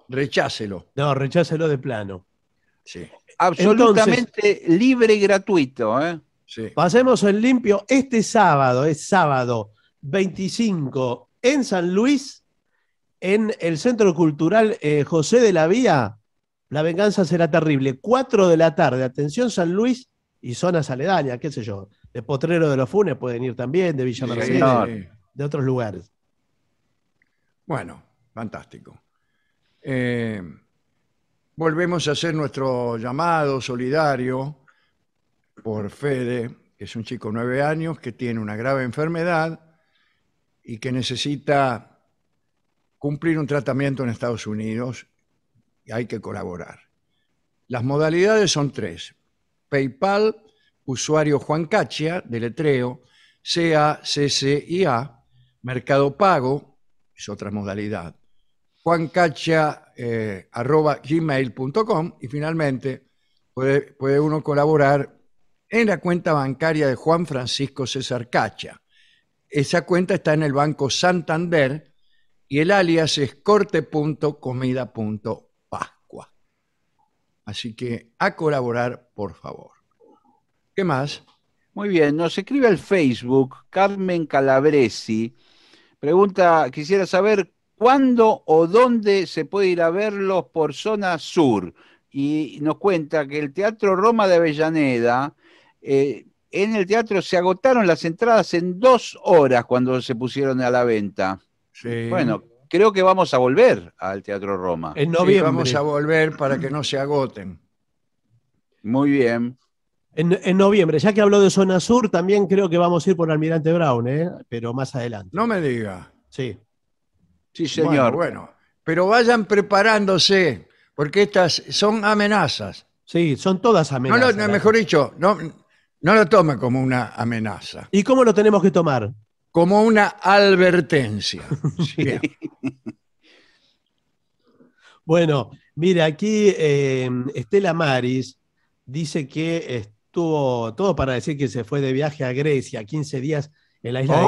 Rechácelo. No, rechácelo de plano. Sí. Absolutamente libre y gratuito. ¿eh? Sí. Pasemos en limpio este sábado, es sábado 25 en San Luis, en el Centro Cultural eh, José de la Vía. La venganza será terrible. 4 de la tarde, atención San Luis y zonas aledañas, qué sé yo. De Potrero de los Funes pueden ir también, de Villa de otros lugares. Bueno, fantástico. Eh, volvemos a hacer nuestro llamado solidario por Fede, que es un chico de nueve años que tiene una grave enfermedad y que necesita cumplir un tratamiento en Estados Unidos y hay que colaborar. Las modalidades son tres. PayPal, usuario Juan Cachia, de letreo, CACCIA, Mercado Pago, es otra modalidad juancacha.gmail.com eh, y finalmente puede, puede uno colaborar en la cuenta bancaria de Juan Francisco César Cacha. Esa cuenta está en el Banco Santander y el alias es corte.comida.pascua. Así que a colaborar, por favor. ¿Qué más? Muy bien, nos escribe al Facebook Carmen Calabresi. Pregunta, quisiera saber ¿Cuándo o dónde se puede ir a verlos por zona sur? Y nos cuenta que el Teatro Roma de Avellaneda, eh, en el teatro se agotaron las entradas en dos horas cuando se pusieron a la venta. Bueno, creo que vamos a volver al Teatro Roma. En noviembre. vamos a volver para que no se agoten. Muy bien. En, noviembre, ya que habló de zona sur, también creo que vamos a ir por Almirante Brown, ¿eh? pero más adelante. No me diga. Sí. Sí, señor. Bueno, pero vayan preparándose, porque estas son amenazas. Sí, son todas amenazas. No, no, mejor dicho, no, no lo tomen como una amenaza, ¿Y cómo lo tenemos que tomar? como una advertencia. Bueno, mire aquí eh, Estela Maris dice que estuvo todo para decir que se fue de viaje a Grecia, 15 días en la isla de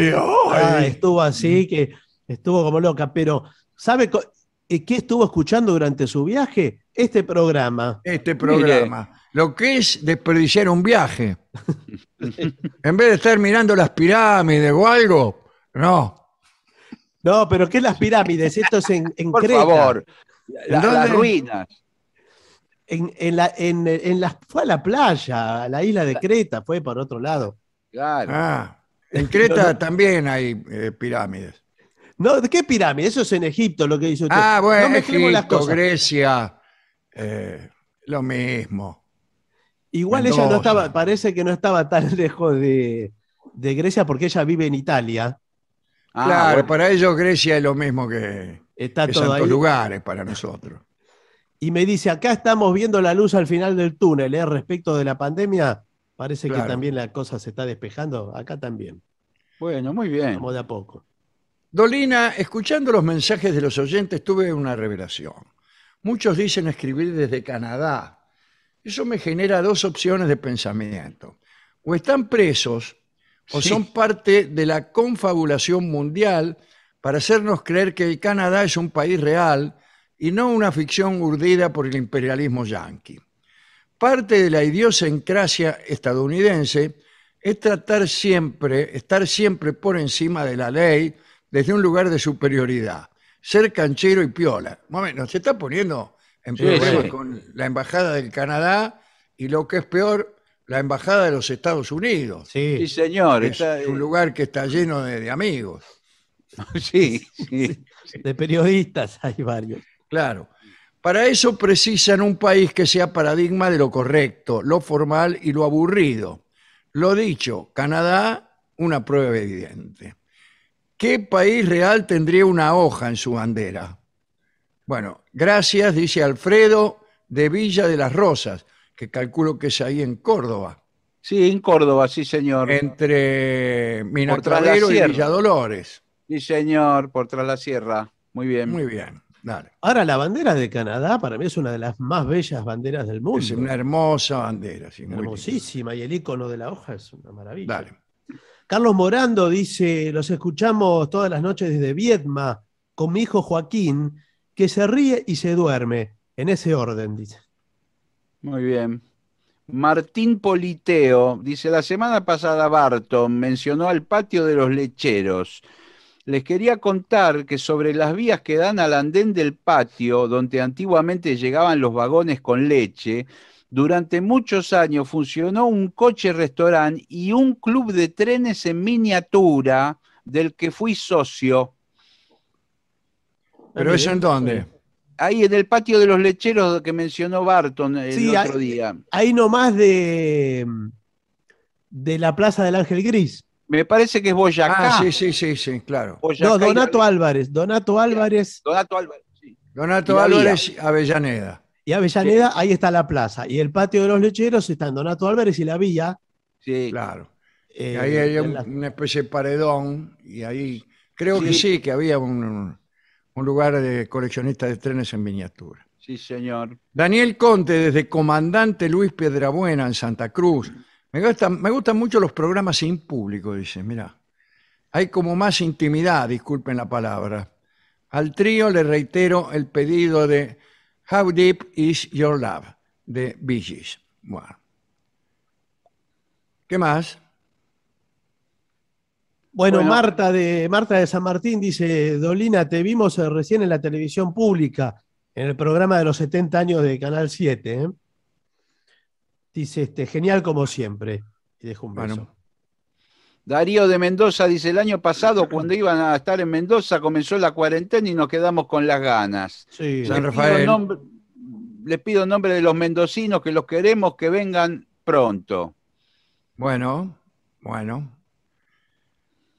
Creta. Ah, estuvo así que Estuvo como loca, pero ¿sabe eh, qué estuvo escuchando durante su viaje? Este programa. Este programa. Lo que es desperdiciar un viaje. en vez de estar mirando las pirámides o algo, no. No, pero ¿qué las pirámides? Esto es en, Creta Por favor, las ruinas. En, la, la, fue a la playa, a la isla de Creta, fue por otro lado. Claro. Ah, en Creta también hay eh, pirámides. No, ¿de qué pirámide? Eso es en Egipto lo que dice usted. Ah, bueno, Egipto, Grecia, eh, lo mismo. Igual ella no estaba, parece que no estaba tan lejos de, Grecia porque ella vive en Italia. Ah, claro, para ellos Grecia es lo mismo que, Está lugares para nosotros. Y me dice, acá estamos viendo la luz al final del túnel, ¿eh? respecto de la pandemia, parece que también la cosa se está despejando, acá también. Bueno, muy bien. Vamos de a poco. Dolina, escuchando los mensajes de los oyentes, tuve una revelación. Muchos dicen escribir desde Canadá. Eso me genera dos opciones de pensamiento. O están presos o son parte de la confabulación mundial para hacernos creer que Canadá es un país real y no una ficción urdida por el imperialismo yanqui. Parte de la idiosincrasia estadounidense es tratar siempre, estar siempre por encima de la ley desde un lugar de superioridad. Ser canchero y piola. Se se está poniendo en problemas con la Embajada del Canadá y lo que es peor, la Embajada de los Estados Unidos. Sí, sí señor. Es eh, un lugar que está lleno de, amigos. sí, de periodistas hay varios. Claro. Para eso precisan un país que sea paradigma de lo correcto, lo formal y lo aburrido. Lo dicho, Canadá, una prueba evidente. ¿Qué país real tendría una hoja en su bandera? Bueno, gracias, dice Alfredo de Villa de las Rosas, que calculo que es ahí en Córdoba. Sí, en Córdoba, sí, señor. Entre Minatradero y Villa Dolores. Sí, señor, por tras la sierra. Muy bien. Muy bien. Dale. Ahora, la bandera de Canadá para mí es una de las más bellas banderas del mundo. Es una hermosa bandera. Sí, Hermosísima, y el icono de la hoja es una maravilla. Dale. Carlos Morando dice, los escuchamos todas las noches desde Vietma con mi hijo Joaquín, que se ríe y se duerme, en ese orden, dice. Muy bien. Martín Politeo dice, la semana pasada Barton mencionó al patio de los lecheros. Les quería contar que sobre las vías que dan al andén del patio, donde antiguamente llegaban los vagones con leche, durante muchos años funcionó un coche restaurante y un club de trenes en miniatura del que fui socio. ¿Pero eso en dónde? Ahí en el patio de los lecheros que mencionó Barton el otro día. Ahí nomás de, de la Plaza del Ángel Gris. Me parece que es Boyacá. Ah, sí, sí, sí, claro. no, Donato Álvarez. Donato Álvarez. Donato Álvarez, sí. Donato Álvarez Avellaneda. Y Avellaneda, ahí está la plaza. Y el patio de los lecheros está en Donato Álvarez y la villa. Sí. Claro. Eh, ahí hay una especie de paredón. Y ahí creo que sí, que había un, lugar de coleccionista de trenes en miniatura. Sí, señor. Daniel Conte, desde Comandante Luis Piedrabuena en Santa Cruz. Me, gusta, me gustan mucho los programas sin público, dice. Mira, hay como más intimidad, disculpen la palabra. Al trío le reitero el pedido de How Deep Is Your Love, de Bee ¿Qué más? Bueno, Marta, de, Marta de San Martín dice, Dolina, te vimos eh, recién en la televisión pública, en el programa de los 70 años de Canal 7. ¿eh? Dice, este, genial como siempre. Y dejo un beso. Darío de Mendoza dice, el año pasado cuando iban a estar en Mendoza comenzó la cuarentena y nos quedamos con las ganas. Sí, San Rafael. les pido en nombre de los mendocinos que los queremos que vengan pronto. Bueno, bueno.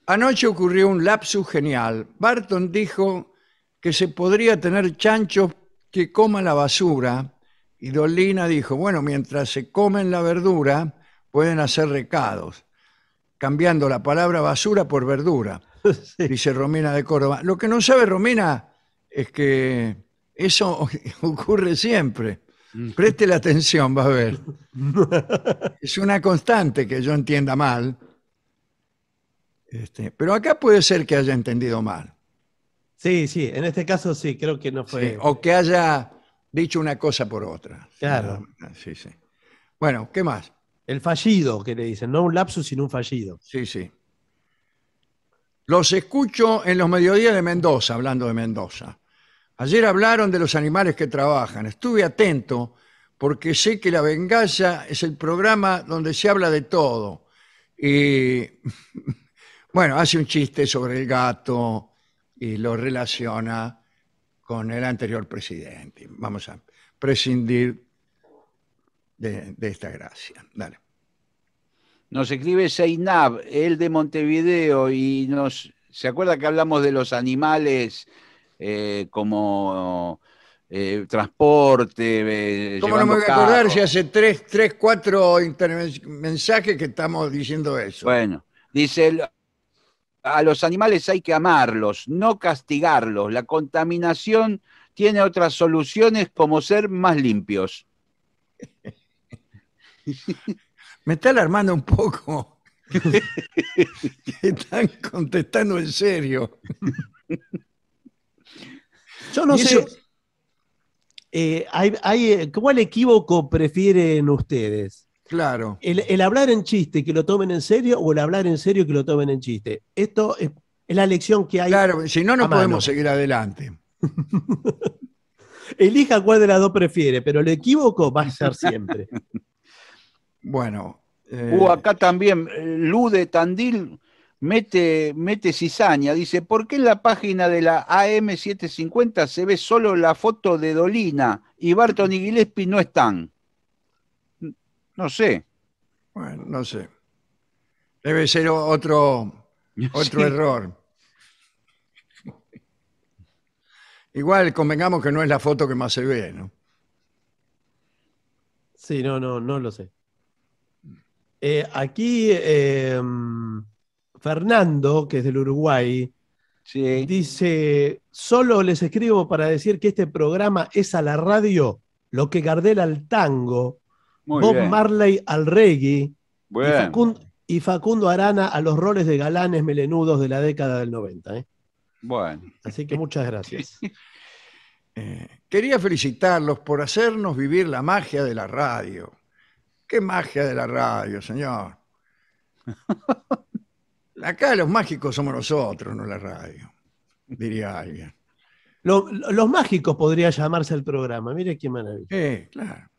Anoche ocurrió un lapsus genial. Barton dijo que se podría tener chanchos que coman la basura y Dolina dijo, bueno, mientras se comen la verdura pueden hacer recados cambiando la palabra basura por verdura, dice Romina de Córdoba. Lo que no sabe Romina es que eso ocurre siempre. Mm. Preste la atención, va a ver. Es una constante que yo entienda mal. Este, pero acá puede ser que haya entendido mal. Sí, sí, en este caso sí, creo que no fue. o que haya dicho una cosa por otra. Claro. Bueno, ¿qué más? El fallido, que le dicen, no un lapsus, sino un fallido. Sí, sí. Los escucho en los mediodías de Mendoza, hablando de Mendoza. Ayer hablaron de los animales que trabajan. Estuve atento porque sé que La Venganza es el programa donde se habla de todo. Y bueno, hace un chiste sobre el gato y lo relaciona con el anterior presidente. Vamos a prescindir de, esta gracia. Dale. Nos escribe Seinab, el de Montevideo, y nos. ¿Se acuerda que hablamos de los animales eh, como eh, transporte? Eh, ¿Cómo no me voy a acordar si hace tres, tres cuatro mensajes que estamos diciendo eso? Bueno, dice: a los animales hay que amarlos, no castigarlos. La contaminación tiene otras soluciones como ser más limpios. Me está alarmando un poco. Están contestando en serio. Yo no sé. Eh, hay, ¿Cuál equívoco prefieren ustedes? Claro. El, hablar en chiste que lo tomen en serio o el hablar en serio que lo tomen en chiste. Esto es, la lección que hay. Claro, si no, no podemos seguir adelante. Elija cuál de las dos prefiere, pero el equívoco va a ser siempre. Bueno. Eh, acá también, eh, Lude Tandil mete, mete cizaña, dice, ¿por qué en la página de la AM750 se ve solo la foto de Dolina y Barton y Gillespie no están? No sé. Bueno, no sé. Debe ser otro, otro error. Igual convengamos que no es la foto que más se ve, ¿no? Sí, no, no, no lo sé. Eh, aquí em, Fernando, que es del Uruguay, dice, solo les escribo para decir que este programa es a la radio lo que Gardel al tango, Bob Marley al reggae y Facundo, Arana a los roles de galanes melenudos de la década del 90. ¿eh? Bueno. Así que muchas gracias. Eh, quería felicitarlos por hacernos vivir la magia de la radio Qué magia de la radio, señor. Acá los mágicos somos nosotros, no la radio, diría alguien. los mágicos podría llamarse el programa, mire qué maravilla. claro.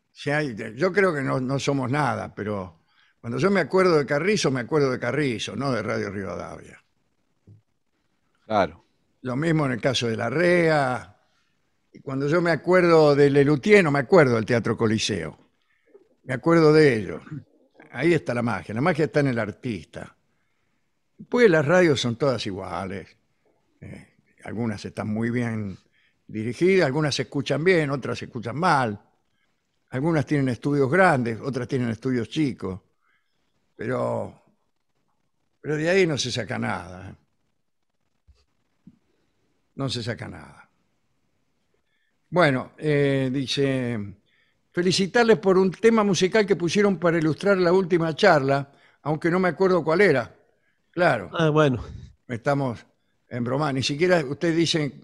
yo creo que no, somos nada, pero cuando yo me acuerdo de Carrizo, me acuerdo de Carrizo, no de Radio Rivadavia. Claro. Lo mismo en el caso de la REA. Y cuando yo me acuerdo de Lelutieno, me acuerdo del Teatro Coliseo me acuerdo de ello. Ahí está la magia, la magia está en el artista. Pues las radios son todas iguales. Eh, algunas están muy bien dirigidas, algunas se escuchan bien, otras se escuchan mal. Algunas tienen estudios grandes, otras tienen estudios chicos. Pero, pero de ahí no se saca nada. ¿eh? No se saca nada. Bueno, eh, dice felicitarles por un tema musical que pusieron para ilustrar la última charla, aunque no me acuerdo cuál era. Claro. Ah, bueno. Estamos en broma. Ni siquiera usted dicen,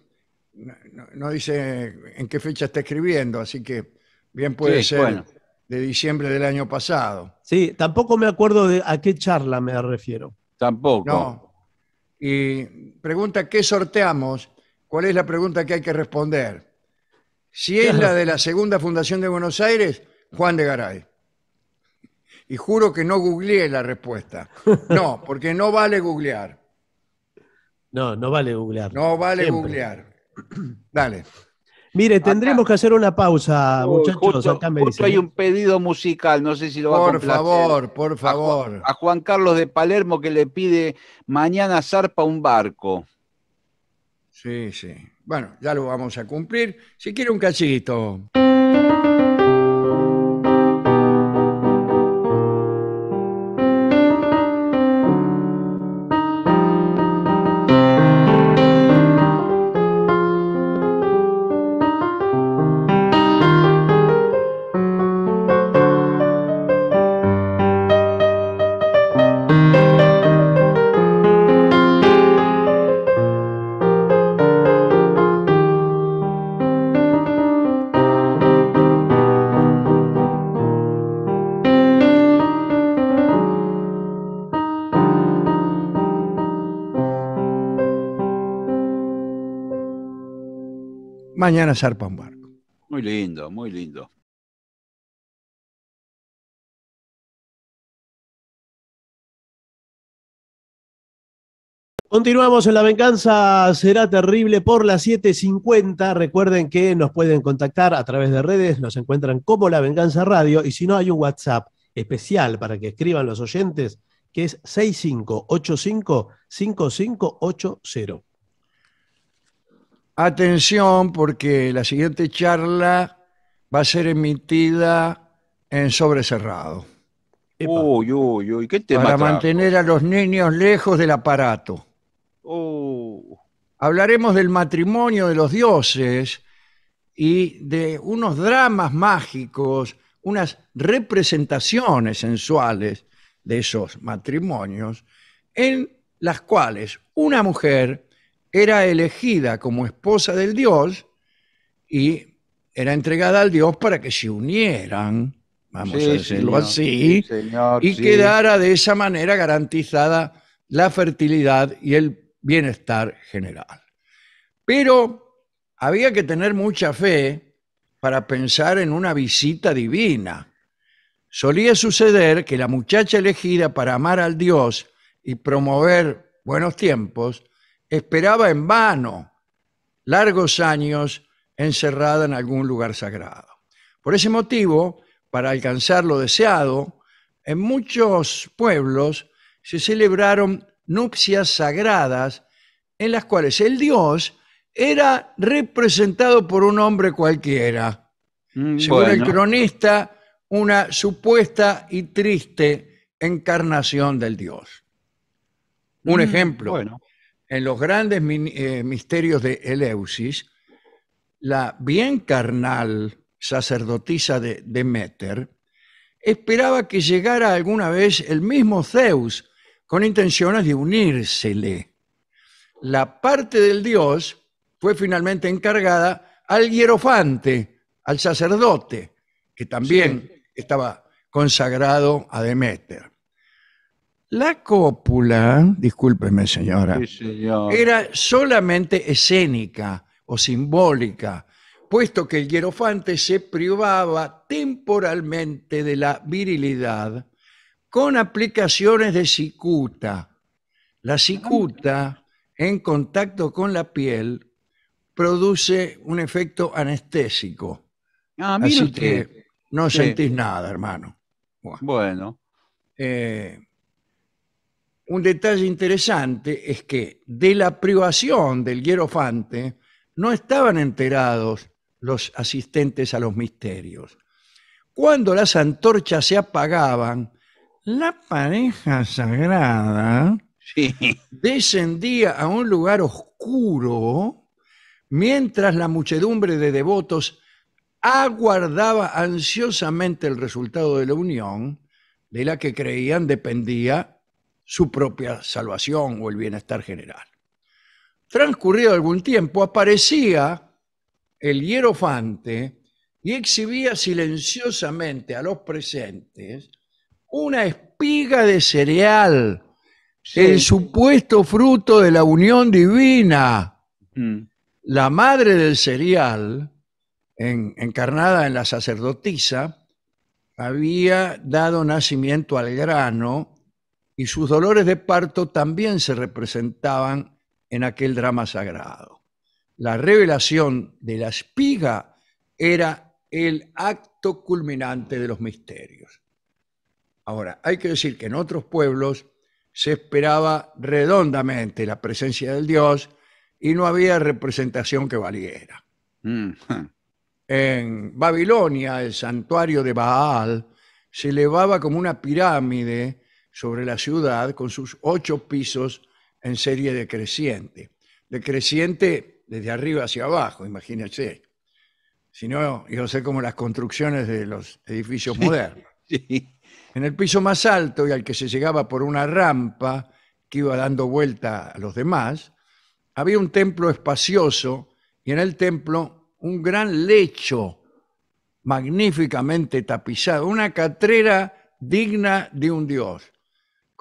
no, dice en qué fecha está escribiendo, así que bien puede ser de diciembre del año pasado. Sí, tampoco me acuerdo de a qué charla me refiero. Tampoco. No. Y pregunta, ¿qué sorteamos? ¿Cuál es la pregunta que hay que responder? Si es la de la segunda fundación de Buenos Aires, Juan de Garay. Y juro que no googleé la respuesta. No, porque no vale googlear. No, no vale googlear. No vale googlear. Dale. Mire, tendremos que hacer una pausa, muchachos. acá hay ¿eh? un pedido musical, no sé si lo va a Por favor, por favor. a Juan, Carlos de Palermo que le pide mañana zarpa un barco. Sí, sí. Bueno, ya lo vamos a cumplir. Si quiere un cachito. mañana zarpa un barco. Muy lindo, muy lindo. Continuamos en La Venganza Será Terrible por las 7.50. Recuerden que nos pueden contactar a través de redes, nos encuentran como La Venganza Radio y si no hay un WhatsApp especial para que escriban los oyentes que es 6585-5580. Atención, porque la siguiente charla va a ser emitida en sobreserrado. Uy, uy, uy, ¿qué tema Para mantener a los niños lejos del aparato. Oh. Hablaremos del matrimonio de los dioses y de unos dramas mágicos, unas representaciones sensuales de esos matrimonios, en las cuales una mujer era elegida como esposa del dios y era entregada al dios para que se unieran, vamos a decirlo así, y quedara de esa manera garantizada la fertilidad y el bienestar general. Pero había que tener mucha fe para pensar en una visita divina. Solía suceder que la muchacha elegida para amar al dios y promover buenos tiempos esperaba en vano largos años encerrada en algún lugar sagrado. Por ese motivo, para alcanzar lo deseado, en muchos pueblos se celebraron nupcias sagradas en las cuales el dios era representado por un hombre cualquiera. Mm, Según el cronista, una supuesta y triste encarnación del dios. Un mm, ejemplo, en los grandes eh, misterios de Eleusis, la bien carnal sacerdotisa de Demeter esperaba que llegara alguna vez el mismo Zeus con intenciones de unírsele. La parte del dios fue finalmente encargada al hierofante, al sacerdote, que también estaba consagrado a Demeter. La cópula, discúlpeme señora, era solamente escénica o simbólica, puesto que el hierofante se privaba temporalmente de la virilidad con aplicaciones de cicuta. La cicuta, en contacto con la piel, produce un efecto anestésico. Ah, Así que no sentís nada, hermano. Bueno. bueno. Eh, un detalle interesante es que de la privación del hierofante no estaban enterados los asistentes a los misterios. Cuando las antorchas se apagaban, la pareja sagrada descendía a un lugar oscuro mientras la muchedumbre de devotos aguardaba ansiosamente el resultado de la unión de la que creían dependía su propia salvación o el bienestar general. Transcurrido algún tiempo, aparecía el hierofante y exhibía silenciosamente a los presentes una espiga de cereal, el supuesto fruto de la unión divina. Mm. La madre del cereal, encarnada en la sacerdotisa, había dado nacimiento al grano y sus dolores de parto también se representaban en aquel drama sagrado. La revelación de la espiga era el acto culminante de los misterios. Ahora, hay que decir que en otros pueblos se esperaba redondamente la presencia del dios y no había representación que valiera. Mm. En Babilonia, el santuario de Baal se elevaba como una pirámide sobre la ciudad con sus ocho pisos en serie decreciente. Decreciente desde arriba hacia abajo, imagínense. Si no, yo sé como las construcciones de los edificios modernos. En el piso más alto y al que se llegaba por una rampa que iba dando vuelta a los demás, había un templo espacioso y en el templo un gran lecho magníficamente tapizado, una catrera digna de un dios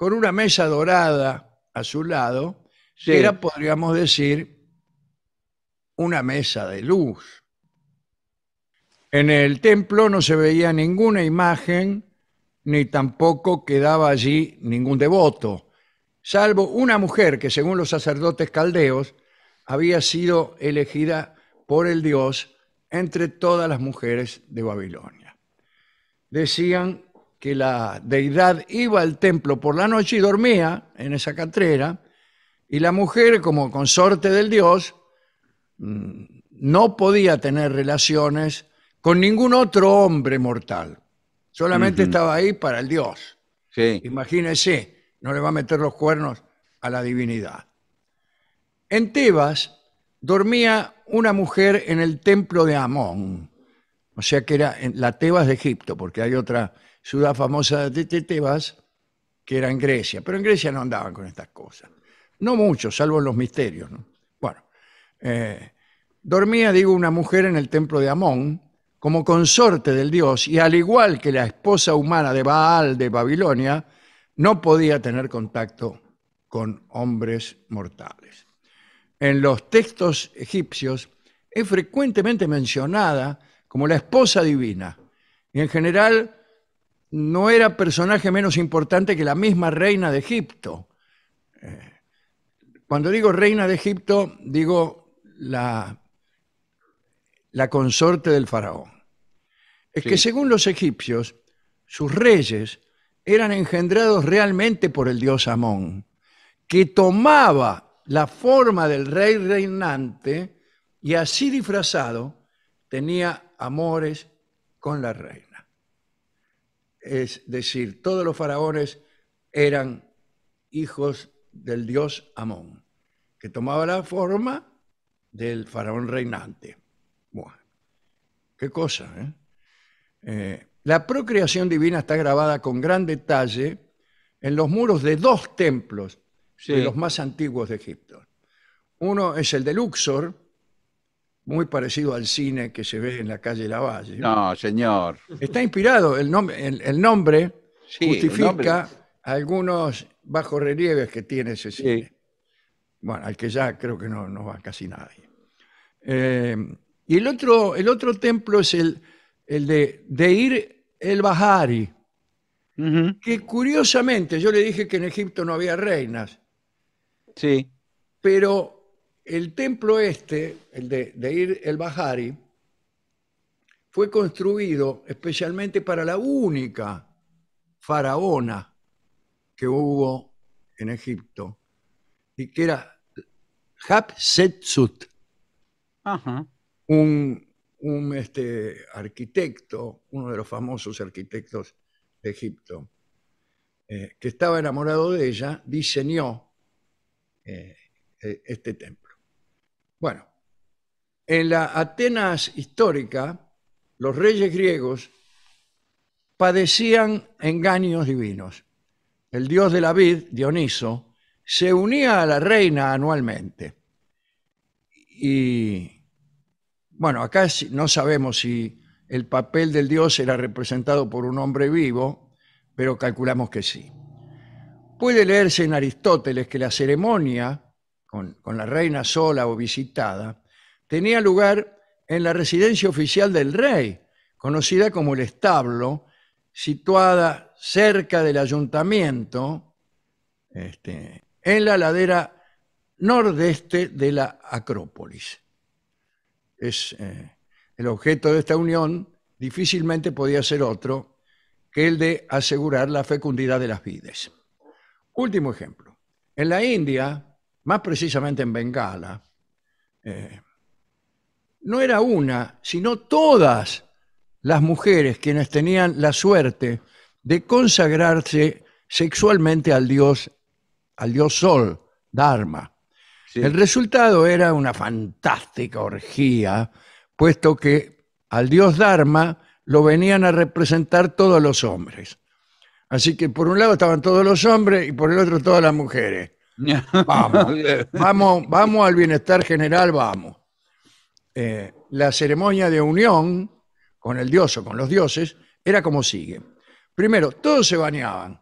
con una mesa dorada a su lado, era, podríamos decir, una mesa de luz. En el templo no se veía ninguna imagen, ni tampoco quedaba allí ningún devoto, salvo una mujer que, según los sacerdotes caldeos, había sido elegida por el dios entre todas las mujeres de Babilonia. Decían que la deidad iba al templo por la noche y dormía en esa catrera, y la mujer, como consorte del dios, mm, no podía tener relaciones con ningún otro hombre mortal. Solamente estaba ahí para el dios. Sí. Imagínese, no le va a meter los cuernos a la divinidad. En Tebas dormía una mujer en el templo de Amón, o sea que era en la Tebas de Egipto, porque hay otra ciudad famosa de Tebas, que era en Grecia. Pero en Grecia no andaban con estas cosas. No mucho, salvo en los misterios. Bueno, eh, dormía, digo, una mujer en el templo de Amón como consorte del dios y al igual que la esposa humana de Baal de Babilonia, no podía tener contacto con hombres mortales. En los textos egipcios es frecuentemente mencionada como la esposa divina y en general no era personaje menos importante que la misma reina de Egipto. Eh, cuando digo reina de Egipto, digo la, consorte del faraón. Es que según los egipcios, sus reyes eran engendrados realmente por el dios Amón, que tomaba la forma del rey reinante y así disfrazado tenía amores con la reina es decir, todos los faraones eran hijos del dios Amón, que tomaba la forma del faraón reinante. Bueno, qué cosa, ¿eh? Eh, la procreación divina está grabada con gran detalle en los muros de dos templos, de los más antiguos de Egipto. Uno es el de Luxor, muy parecido al cine que se ve en la calle La Valle. No, señor. Está inspirado, el, nombre el, nombre justifica algunos bajorrelieves que tiene ese cine. Sí. Bueno, al que ya creo que no, no va casi nadie. Eh, y el otro, el otro templo es el, el de Ir el Bahari, que curiosamente, yo le dije que en Egipto no había reinas. Sí. Pero el templo este, el de, Ir el Bahari, fue construido especialmente para la única faraona que hubo en Egipto, y que era Hatshepsut, un, este, arquitecto, uno de los famosos arquitectos de Egipto, eh, que estaba enamorado de ella, diseñó eh, eh, este templo. Bueno, en la Atenas histórica, los reyes griegos padecían engaños divinos. El dios de la vid, Dioniso, se unía a la reina anualmente. Y bueno, acá no sabemos si el papel del dios era representado por un hombre vivo, pero calculamos que sí. Puede leerse en Aristóteles que la ceremonia con, la reina sola o visitada, tenía lugar en la residencia oficial del rey, conocida como el establo, situada cerca del ayuntamiento, este, en la ladera nordeste de la Acrópolis. Eh, el objeto de esta unión difícilmente podía ser otro que el de asegurar la fecundidad de las vides. Último ejemplo. En la India, más precisamente en Bengala, eh, no era una, sino todas las mujeres quienes tenían la suerte de consagrarse sexualmente al dios, al dios Sol, Dharma. El resultado era una fantástica orgía, puesto que al dios Dharma lo venían a representar todos los hombres. Así que por un lado estaban todos los hombres y por el otro todas las mujeres. Vamos, vamos, vamos al bienestar general, vamos. Eh, la ceremonia de unión con el dios o con los dioses era como sigue. Primero, todos se bañaban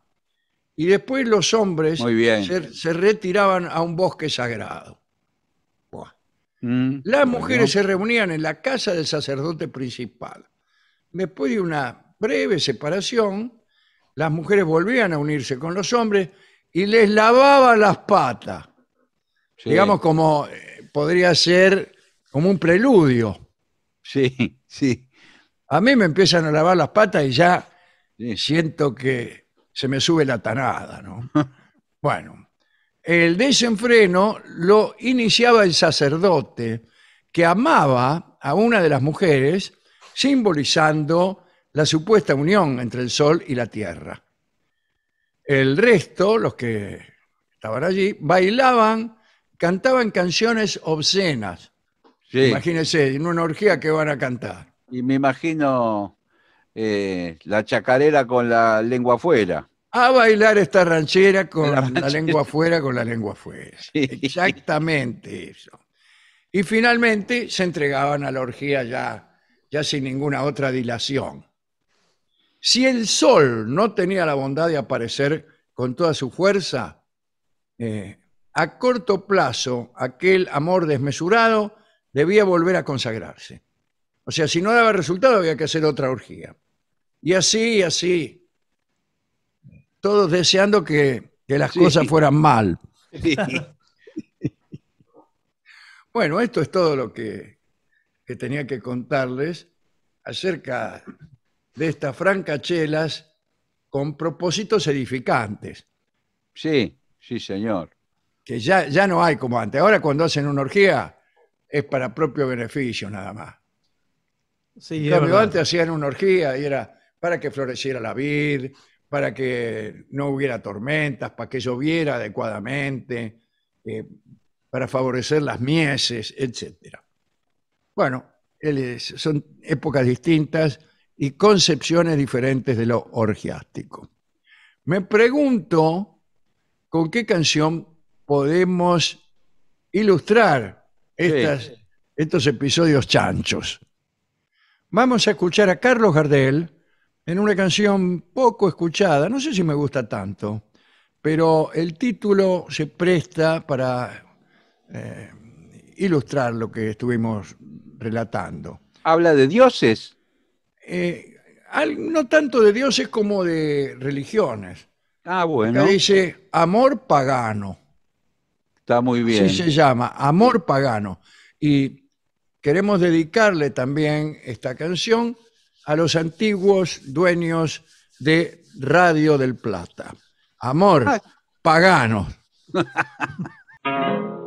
y después los hombres Se, retiraban a un bosque sagrado. Mm, las mujeres se reunían en la casa del sacerdote principal. Después de una breve separación, las mujeres volvían a unirse con los hombres y les lavaba las patas. Digamos como eh, podría ser como un preludio. Sí, sí. A mí me empiezan a lavar las patas y ya siento que se me sube la tanada, ¿no? bueno, el desenfreno lo iniciaba el sacerdote que amaba a una de las mujeres simbolizando la supuesta unión entre el sol y la tierra. El resto, los que estaban allí, bailaban, cantaban canciones obscenas. Sí. Imagínense, en una orgía que van a cantar. Y me imagino eh, la chacarera con la lengua afuera. A bailar esta ranchera con la, lengua afuera, con la lengua afuera. Exactamente eso. Y finalmente se entregaban a la orgía ya, ya sin ninguna otra dilación. Si el sol no tenía la bondad de aparecer con toda su fuerza, eh, a corto plazo aquel amor desmesurado debía volver a consagrarse. O sea, si no daba resultado había que hacer otra orgía. Y así, y así. Todos deseando que, las cosas fueran mal. bueno, esto es todo lo que, que tenía que contarles acerca de estas francachelas con propósitos edificantes, Sí, sí, señor. que ya, ya no hay como antes. Ahora cuando hacen una orgía es para propio beneficio nada más. Sí, antes hacían una orgía y era para que floreciera la vid, para que no hubiera tormentas, para que lloviera adecuadamente, eh, para favorecer las mieses, etcétera. Bueno, son épocas distintas y concepciones diferentes de lo orgiástico. Me pregunto con qué canción podemos ilustrar estos episodios chanchos. Vamos a escuchar a Carlos Gardel en una canción poco escuchada, no sé si me gusta tanto, pero el título se presta para eh, ilustrar lo que estuvimos relatando. ¿Habla de dioses? Eh, no tanto de dioses como de religiones. Ah, bueno. dice amor pagano. Está muy bien. Sí se llama, Amor Pagano. Y queremos dedicarle también esta canción a los antiguos dueños de Radio del Plata. Amor ah. Pagano.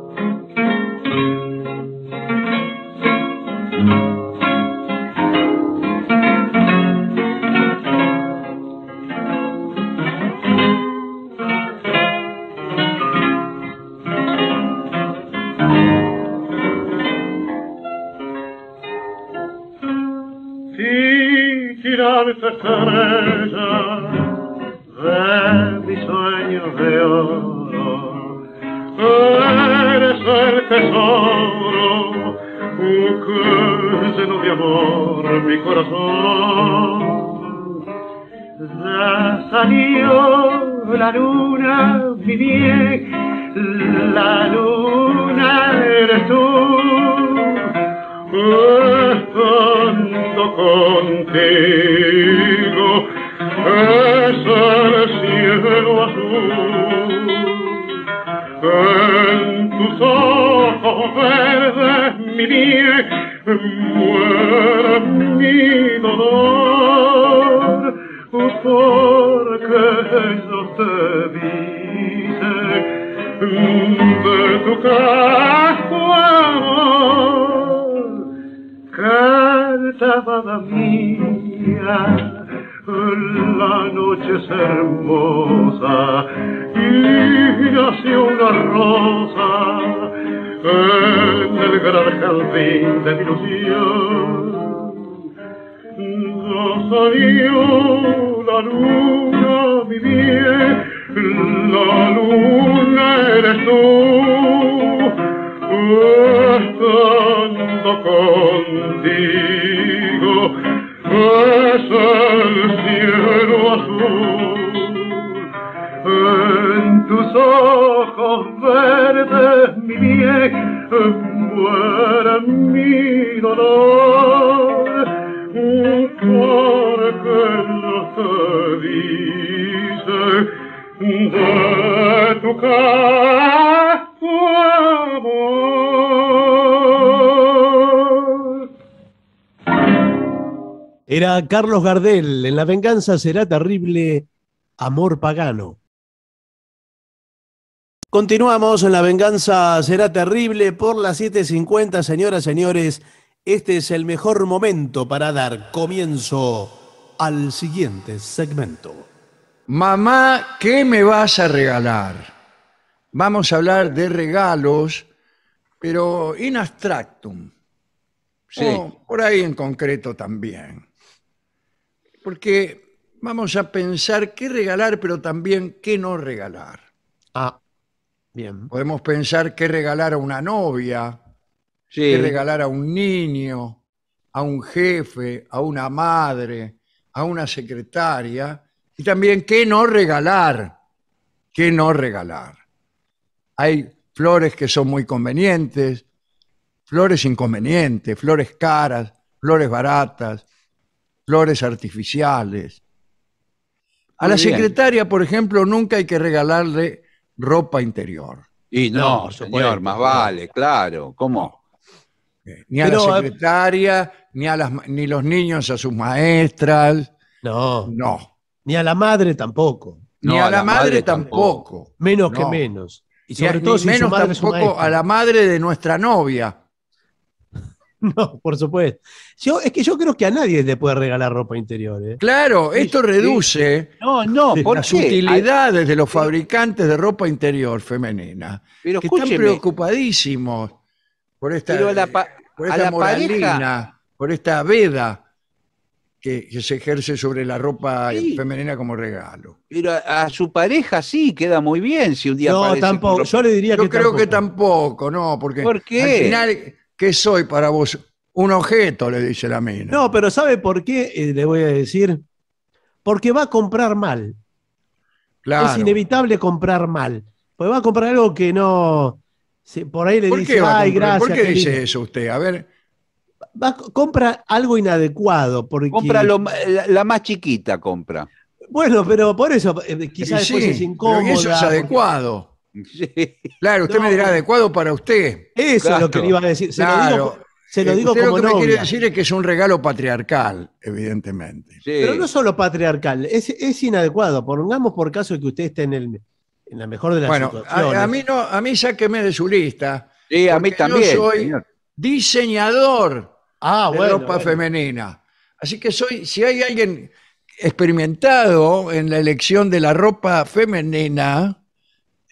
Carlos Gardel, en La venganza será terrible, amor pagano. Continuamos en La venganza será terrible por las 7.50, señoras, señores. Este es el mejor momento para dar comienzo al siguiente segmento. Mamá, ¿qué me vas a regalar? Vamos a hablar de regalos, pero in abstractum. Sí. Oh. por ahí en concreto también porque vamos a pensar qué regalar, pero también qué no regalar. Ah, bien. Podemos pensar qué regalar a una novia, qué regalar a un niño, a un jefe, a una madre, a una secretaria, y también qué no regalar, qué no regalar. Hay flores que son muy convenientes, flores inconvenientes, flores caras, flores baratas, flores artificiales. A la secretaria, por ejemplo, nunca hay que regalarle ropa interior. Y no, señor, más vale, claro. ¿Cómo? Eh, ni a la eh, secretaria, ni a las, ni los niños a sus maestras. No. No. Ni a la madre tampoco. ni a, la, madre, tampoco. Menos que menos. Y sobre todo menos tampoco a la madre de nuestra novia, No, por supuesto. Yo, es que yo creo que a nadie le puede regalar ropa interior. ¿eh? Claro, esto reduce no, no, las utilidades de los fabricantes de ropa interior femenina, que están preocupadísimos por esta, eh, por esta por esta veda. Que, se ejerce sobre la ropa femenina como regalo. Pero a, su pareja sí queda muy bien si un día No, tampoco. Yo le diría Yo creo que tampoco, no, porque ¿Por qué? al final ¿qué soy para vos? Un objeto, le dice la mina. No, pero ¿sabe por qué? Eh, le voy a decir. Porque va a comprar mal. Claro. Es inevitable comprar mal. Porque va a comprar algo que no. Por ahí le dice, ay, gracias. ¿Por qué dice eso usted? A ver, compra algo inadecuado. Porque, Compra la, más chiquita, compra. Bueno, pero por eso eh, quizás después es incómodo. eso es adecuado. Claro, usted me dirá, adecuado para usted. Eso es lo que le iba a decir. Se lo digo, se lo digo lo que me quiere decir es que es un regalo patriarcal, evidentemente. Pero no solo patriarcal, es, inadecuado. Pongamos por caso que usted esté en, la mejor de las situaciones. Bueno, a, mí no, a mí sáqueme de su lista. Sí, a mí también. Yo soy diseñador ah, de ropa femenina. Así que soy, si hay alguien experimentado en la elección de la ropa femenina,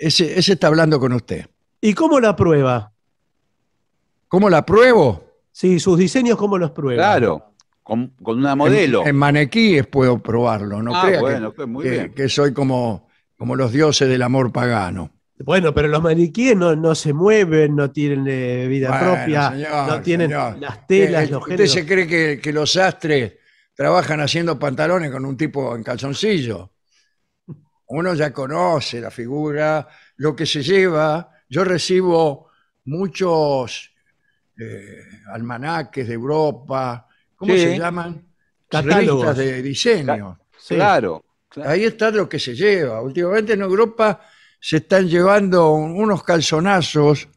ese, está hablando con usted. ¿Y cómo la prueba? ¿Cómo la pruebo? Sí, sus diseños, ¿cómo los prueba? Claro, con, una modelo. En, maniquíes puedo probarlo, no ah, bueno, que, muy bien. que, soy como, como los dioses del amor pagano. Bueno, pero los maniquíes no, se mueven, no tienen eh, vida propia, no tienen las telas, eh, los géneros. ¿Usted se cree que, que, los astres trabajan haciendo pantalones con un tipo en calzoncillo? uno ya conoce la figura, lo que se lleva. Yo recibo muchos eh, almanaques de Europa, ¿cómo se llaman? Catálogos. de diseño. Claro, Ahí está lo que se lleva. Últimamente en Europa se están llevando unos calzonazos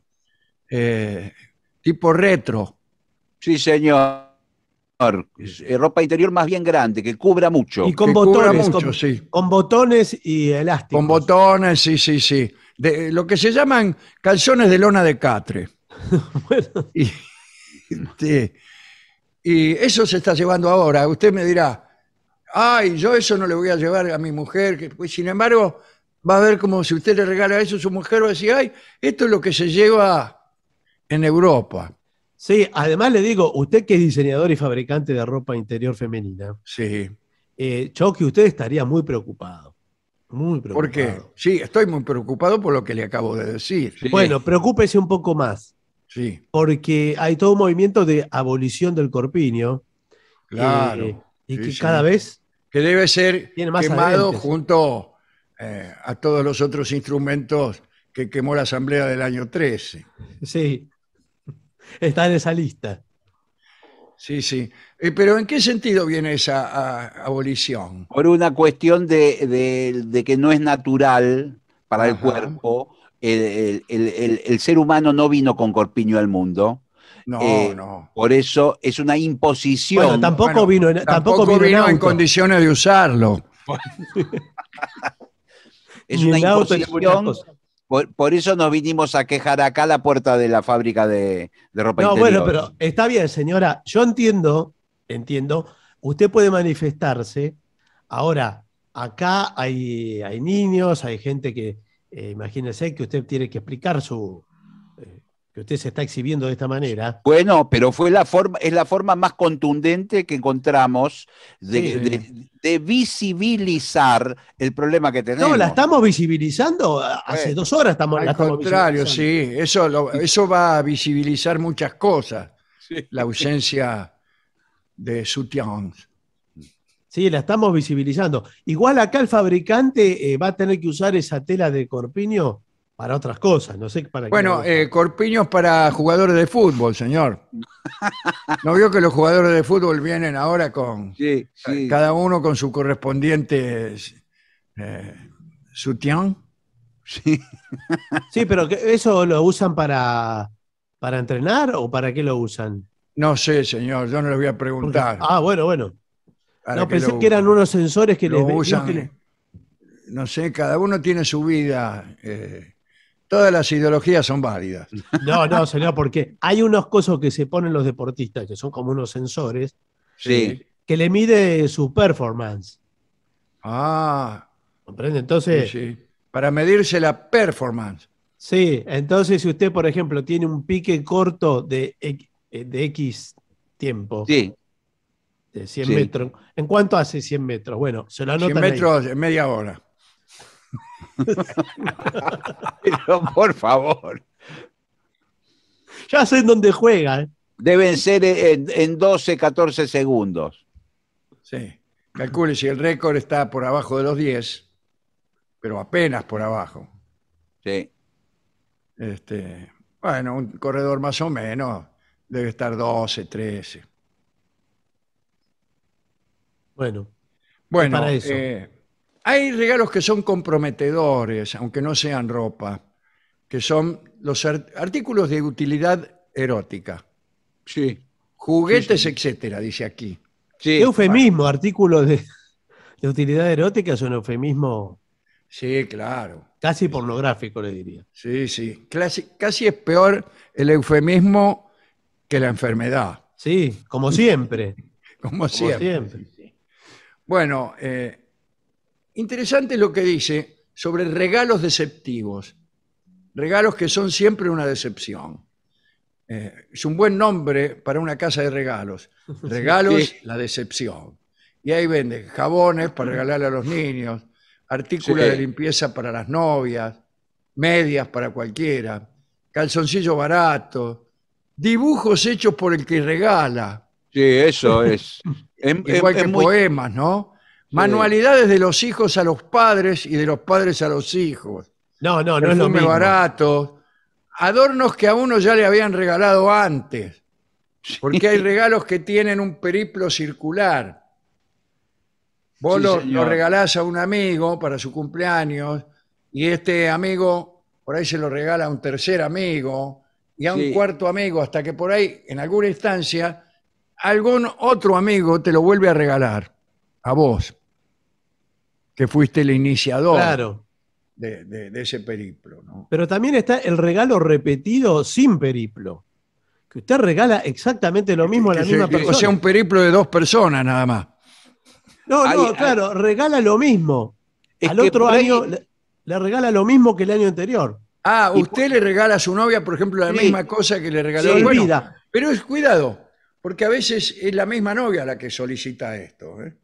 eh, tipo retro. Sí, señor. Eh, ropa interior más bien grande, que cubra mucho. Y con botones, con, botones y elásticos. Con botones, sí, sí, sí. De, eh, lo que se llaman calzones de lona de catre. Este, y, eso se está llevando ahora. Usted me dirá, ay, yo eso no le voy a llevar a mi mujer. Pues, sin embargo, va a ver como si usted le regala eso, a su mujer va a decir, ay, esto es lo que se lleva en Europa. Sí, además le digo, usted que es diseñador y fabricante de ropa interior femenina, sí. yo eh, que usted estaría muy preocupado. Muy preocupado. ¿Por qué? Sí, estoy muy preocupado por lo que le acabo de decir. Bueno, preocúpese un poco más. Sí. Porque hay todo un movimiento de abolición del corpiño. Claro. Eh, y que cada vez. Que debe ser quemado junto eh, a todos los otros instrumentos que quemó la Asamblea del año 13. Sí está en esa lista. Sí, sí. Eh, pero ¿en qué sentido viene esa abolición? Por una cuestión de, que no es natural para el cuerpo. El, ser humano no vino con corpiño al mundo. No, eh, no. Por eso es una imposición. Bueno, tampoco vino, tampoco, vino en, condiciones de usarlo. es una imposición por, eso nos vinimos a quejar acá a la puerta de la fábrica de, de ropa interior. No, bueno, pero está bien, señora. Yo entiendo, entiendo. Usted puede manifestarse. Ahora, acá hay, hay niños, hay gente que, eh, imagínese imagínense que usted tiene que explicar su, que usted se está exhibiendo de esta manera. Bueno, pero fue la forma, es la forma más contundente que encontramos de, visibilizar el problema que tenemos. No, la estamos visibilizando hace dos horas. Estamos, al contrario, sí, eso, eso va a visibilizar muchas cosas. La ausencia de Sutions. Sí, la estamos visibilizando. Igual acá el fabricante eh, va a tener que usar esa tela de corpiño para otras cosas, no sé para Bueno, eh, corpiños para jugadores de fútbol, señor. ¿No vio que los jugadores de fútbol vienen ahora con sí, sí. cada uno con su correspondiente eh, sutián? Sí. sí, pero ¿eso lo usan para, para entrenar o para qué lo usan? No sé, señor, yo no les voy a preguntar. ah, bueno, bueno. No, pensé que eran unos sensores que lo usan. No sé, cada uno tiene su vida. Eh, Todas las ideologías son válidas. No, no, señor, porque hay unos cosas que se ponen los deportistas, que son como unos sensores, eh, que le mide su performance. Ah. ¿Comprende? Entonces... Para medirse la performance. Sí, entonces si usted, por ejemplo, tiene un pique corto de, eh, de X tiempo. Sí. De 100 metros. ¿En cuánto hace 100 metros? Bueno, se lo anota. 100 metros en media hora. Pero por favor. Ya sé en dónde juegan. ¿eh? Deben ser en, 12, 14 segundos. Sí. Calcule si el récord está por abajo de los 10, pero apenas por abajo. Sí. Este, bueno, un corredor más o menos debe estar 12, 13. Bueno. Bueno, para eh, hay regalos que son comprometedores, aunque no sean ropa, que son los artículos de utilidad erótica. Sí. Juguetes, etcétera, dice aquí. Sí, eufemismo, artículos de, utilidad erótica es un eufemismo. Sí, claro. Casi pornográfico, le diría. Sí, sí. Casi, es peor el eufemismo que la enfermedad. Sí, como siempre. como, siempre. Bueno, eh, Interesante lo que dice sobre regalos deceptivos. Regalos que son siempre una decepción. Eh, es un buen nombre para una casa de regalos. Regalos, la decepción. Y ahí vende jabones para regalarle a los niños, artículos de limpieza para las novias, medias para cualquiera, calzoncillo barato, dibujos hechos por el que regala. Sí, eso es. Igual que poemas, ¿no? Manualidades de los hijos a los padres y de los padres a los hijos. No, no, no es lo mismo. barato. Adornos que a uno ya le habían regalado antes. Porque hay regalos que tienen un periplo circular. Vos lo, regalás a un amigo para su cumpleaños y este amigo por ahí se lo regala a un tercer amigo y a un cuarto amigo hasta que por ahí en alguna instancia algún otro amigo te lo vuelve a regalar a vos que fuiste el iniciador de, ese periplo. Pero también está el regalo repetido sin periplo. Que usted regala exactamente lo mismo a la misma persona. O sea, un periplo de dos personas nada más. No, no, claro, regala lo mismo. Al otro año le, regala lo mismo que el año anterior. Ah, usted le regala a su novia, por ejemplo, la misma cosa que le regaló. Sí, vida. Pero es cuidado, porque a veces es la misma novia la que solicita esto. ¿eh?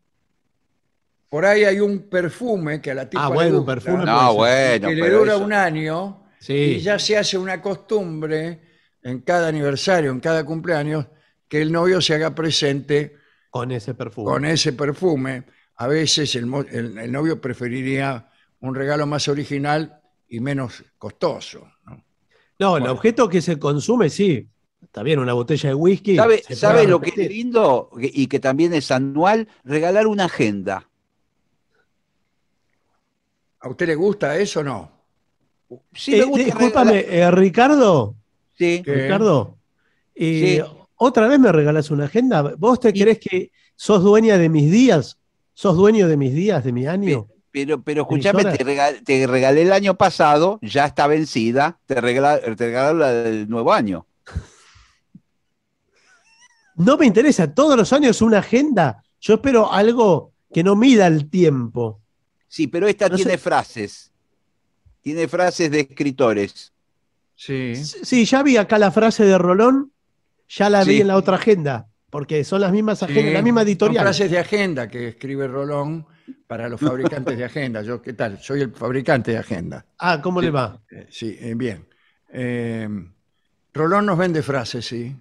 Por ahí hay un perfume que a la tipa ah, le bueno, un dura un año y ya se hace una costumbre en cada aniversario, en cada cumpleaños, que el novio se haga presente Con ese perfume. con ese perfume. A veces el, novio preferiría un regalo más original y menos costoso. ¿no? el objeto que se consume, sí. Está bien, una botella de whisky. ¿Sabe, lo que es lindo y que también es anual? Regalar una agenda. ¿A usted le gusta eso o no? Sí, eh, eh, Ricardo. Sí. Ricardo. Eh, otra vez me regalas una agenda. ¿Vos te crees que sos dueña de mis días? ¿Sos dueño de mis días, de mi año? Pero, pero escúchame, te, regalé el año pasado, ya está vencida, te, regalé la del nuevo año. No me interesa, todos los años una agenda. Yo espero algo que no mida el tiempo. Sí, pero esta tiene frases. Tiene frases de escritores. Sí. Sí, ya vi acá la frase de Rolón, ya la vi en la otra agenda, porque son las mismas agendas, la misma editorial. Son frases de agenda que escribe Rolón para los fabricantes de agenda. Yo, ¿qué tal? Soy el fabricante de agenda. Ah, ¿cómo le va? Eh, sí, eh, bien. Eh, Rolón nos vende frases, sí.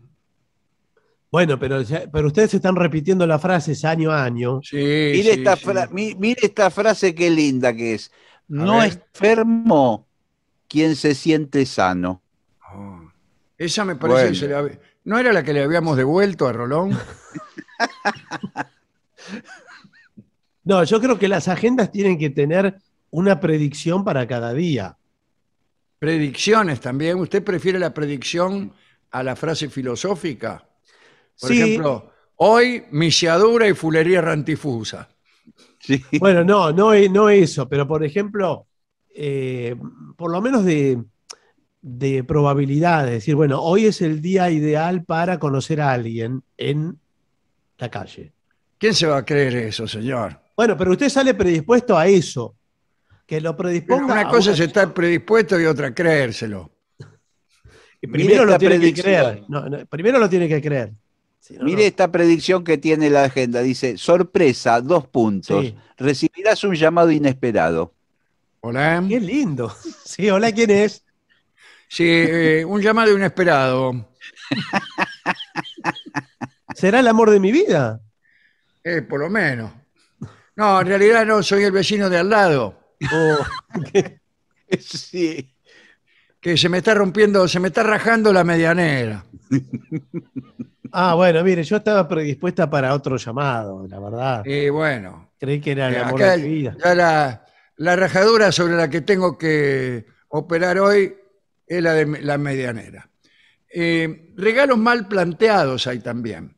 Bueno, pero, pero ustedes están repitiendo las frases año a año. Sí, mire, esta esta frase qué linda que es. No es enfermo quien se siente sano. Ah, esa me parece ¿No era la que le habíamos devuelto a Rolón? no, yo creo que las agendas tienen que tener una predicción para cada día. Predicciones también. ¿Usted prefiere la predicción a la frase filosófica? Por ejemplo, hoy milladura y fulería rantifusa. Bueno, no, no, e-, no eso, pero por ejemplo, eh, por lo menos de, probabilidad, es decir, bueno, hoy es el día ideal para conocer a alguien en la calle. ¿Quién se va a creer eso, señor? Bueno, pero usted sale predispuesto a eso. Que lo predisponga. una cosa es estar predispuesto y otra creérselo. primero, lo tiene que creer. primero lo tiene que creer. Mire esta predicción que tiene la agenda. Dice, sorpresa, dos puntos. Recibirás un llamado inesperado. Hola. Bien lindo. Sí, hola, ¿quién es? Sí, eh, un llamado inesperado. ¿Será el amor de mi vida? Eh, por lo menos. No, en realidad no, soy el vecino de al lado. Oh, sí. Que se me está rompiendo, se me está rajando la medianera. Ah, bueno, mire, yo estaba predispuesta para otro llamado, la verdad. Y bueno. Creí que era el amor de vida. la, la rajadura sobre la que tengo que operar hoy es la de la medianera. Eh, regalos mal planteados hay también.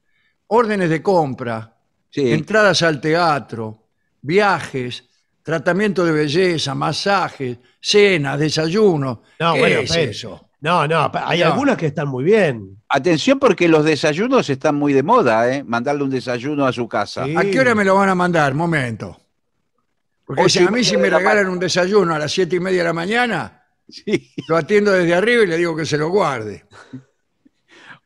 Órdenes de compra, entradas al teatro, viajes, tratamiento de belleza, masajes, cenas, desayuno. No, bueno, eso? No, no, hay algunas que están muy bien. Atención porque los desayunos están muy de moda, ¿eh? Mandarle un desayuno a su casa. ¿A qué hora me lo van a mandar? Momento. Porque si a mí si me regalan un desayuno a las siete y media de la mañana, lo atiendo desde arriba y le digo que se lo guarde.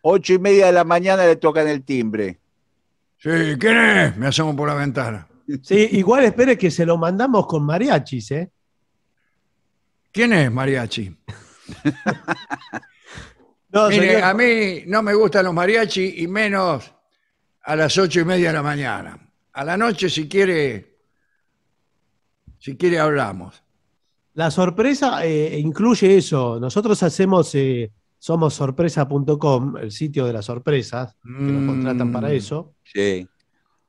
Ocho y media de la mañana le tocan el timbre. Sí, ¿quién es? Me hacemos por la ventana. Sí, igual espere que se lo mandamos con mariachis, ¿eh? ¿Quién es mariachi? a mí no me gustan los mariachi y menos a las ocho y media de la mañana. A la noche, si quiere, si quiere hablamos. La sorpresa eh, incluye eso. Nosotros hacemos, eh, somos sorpresa.com, el sitio de las sorpresas, que nos mm, contratan para eso. Sí.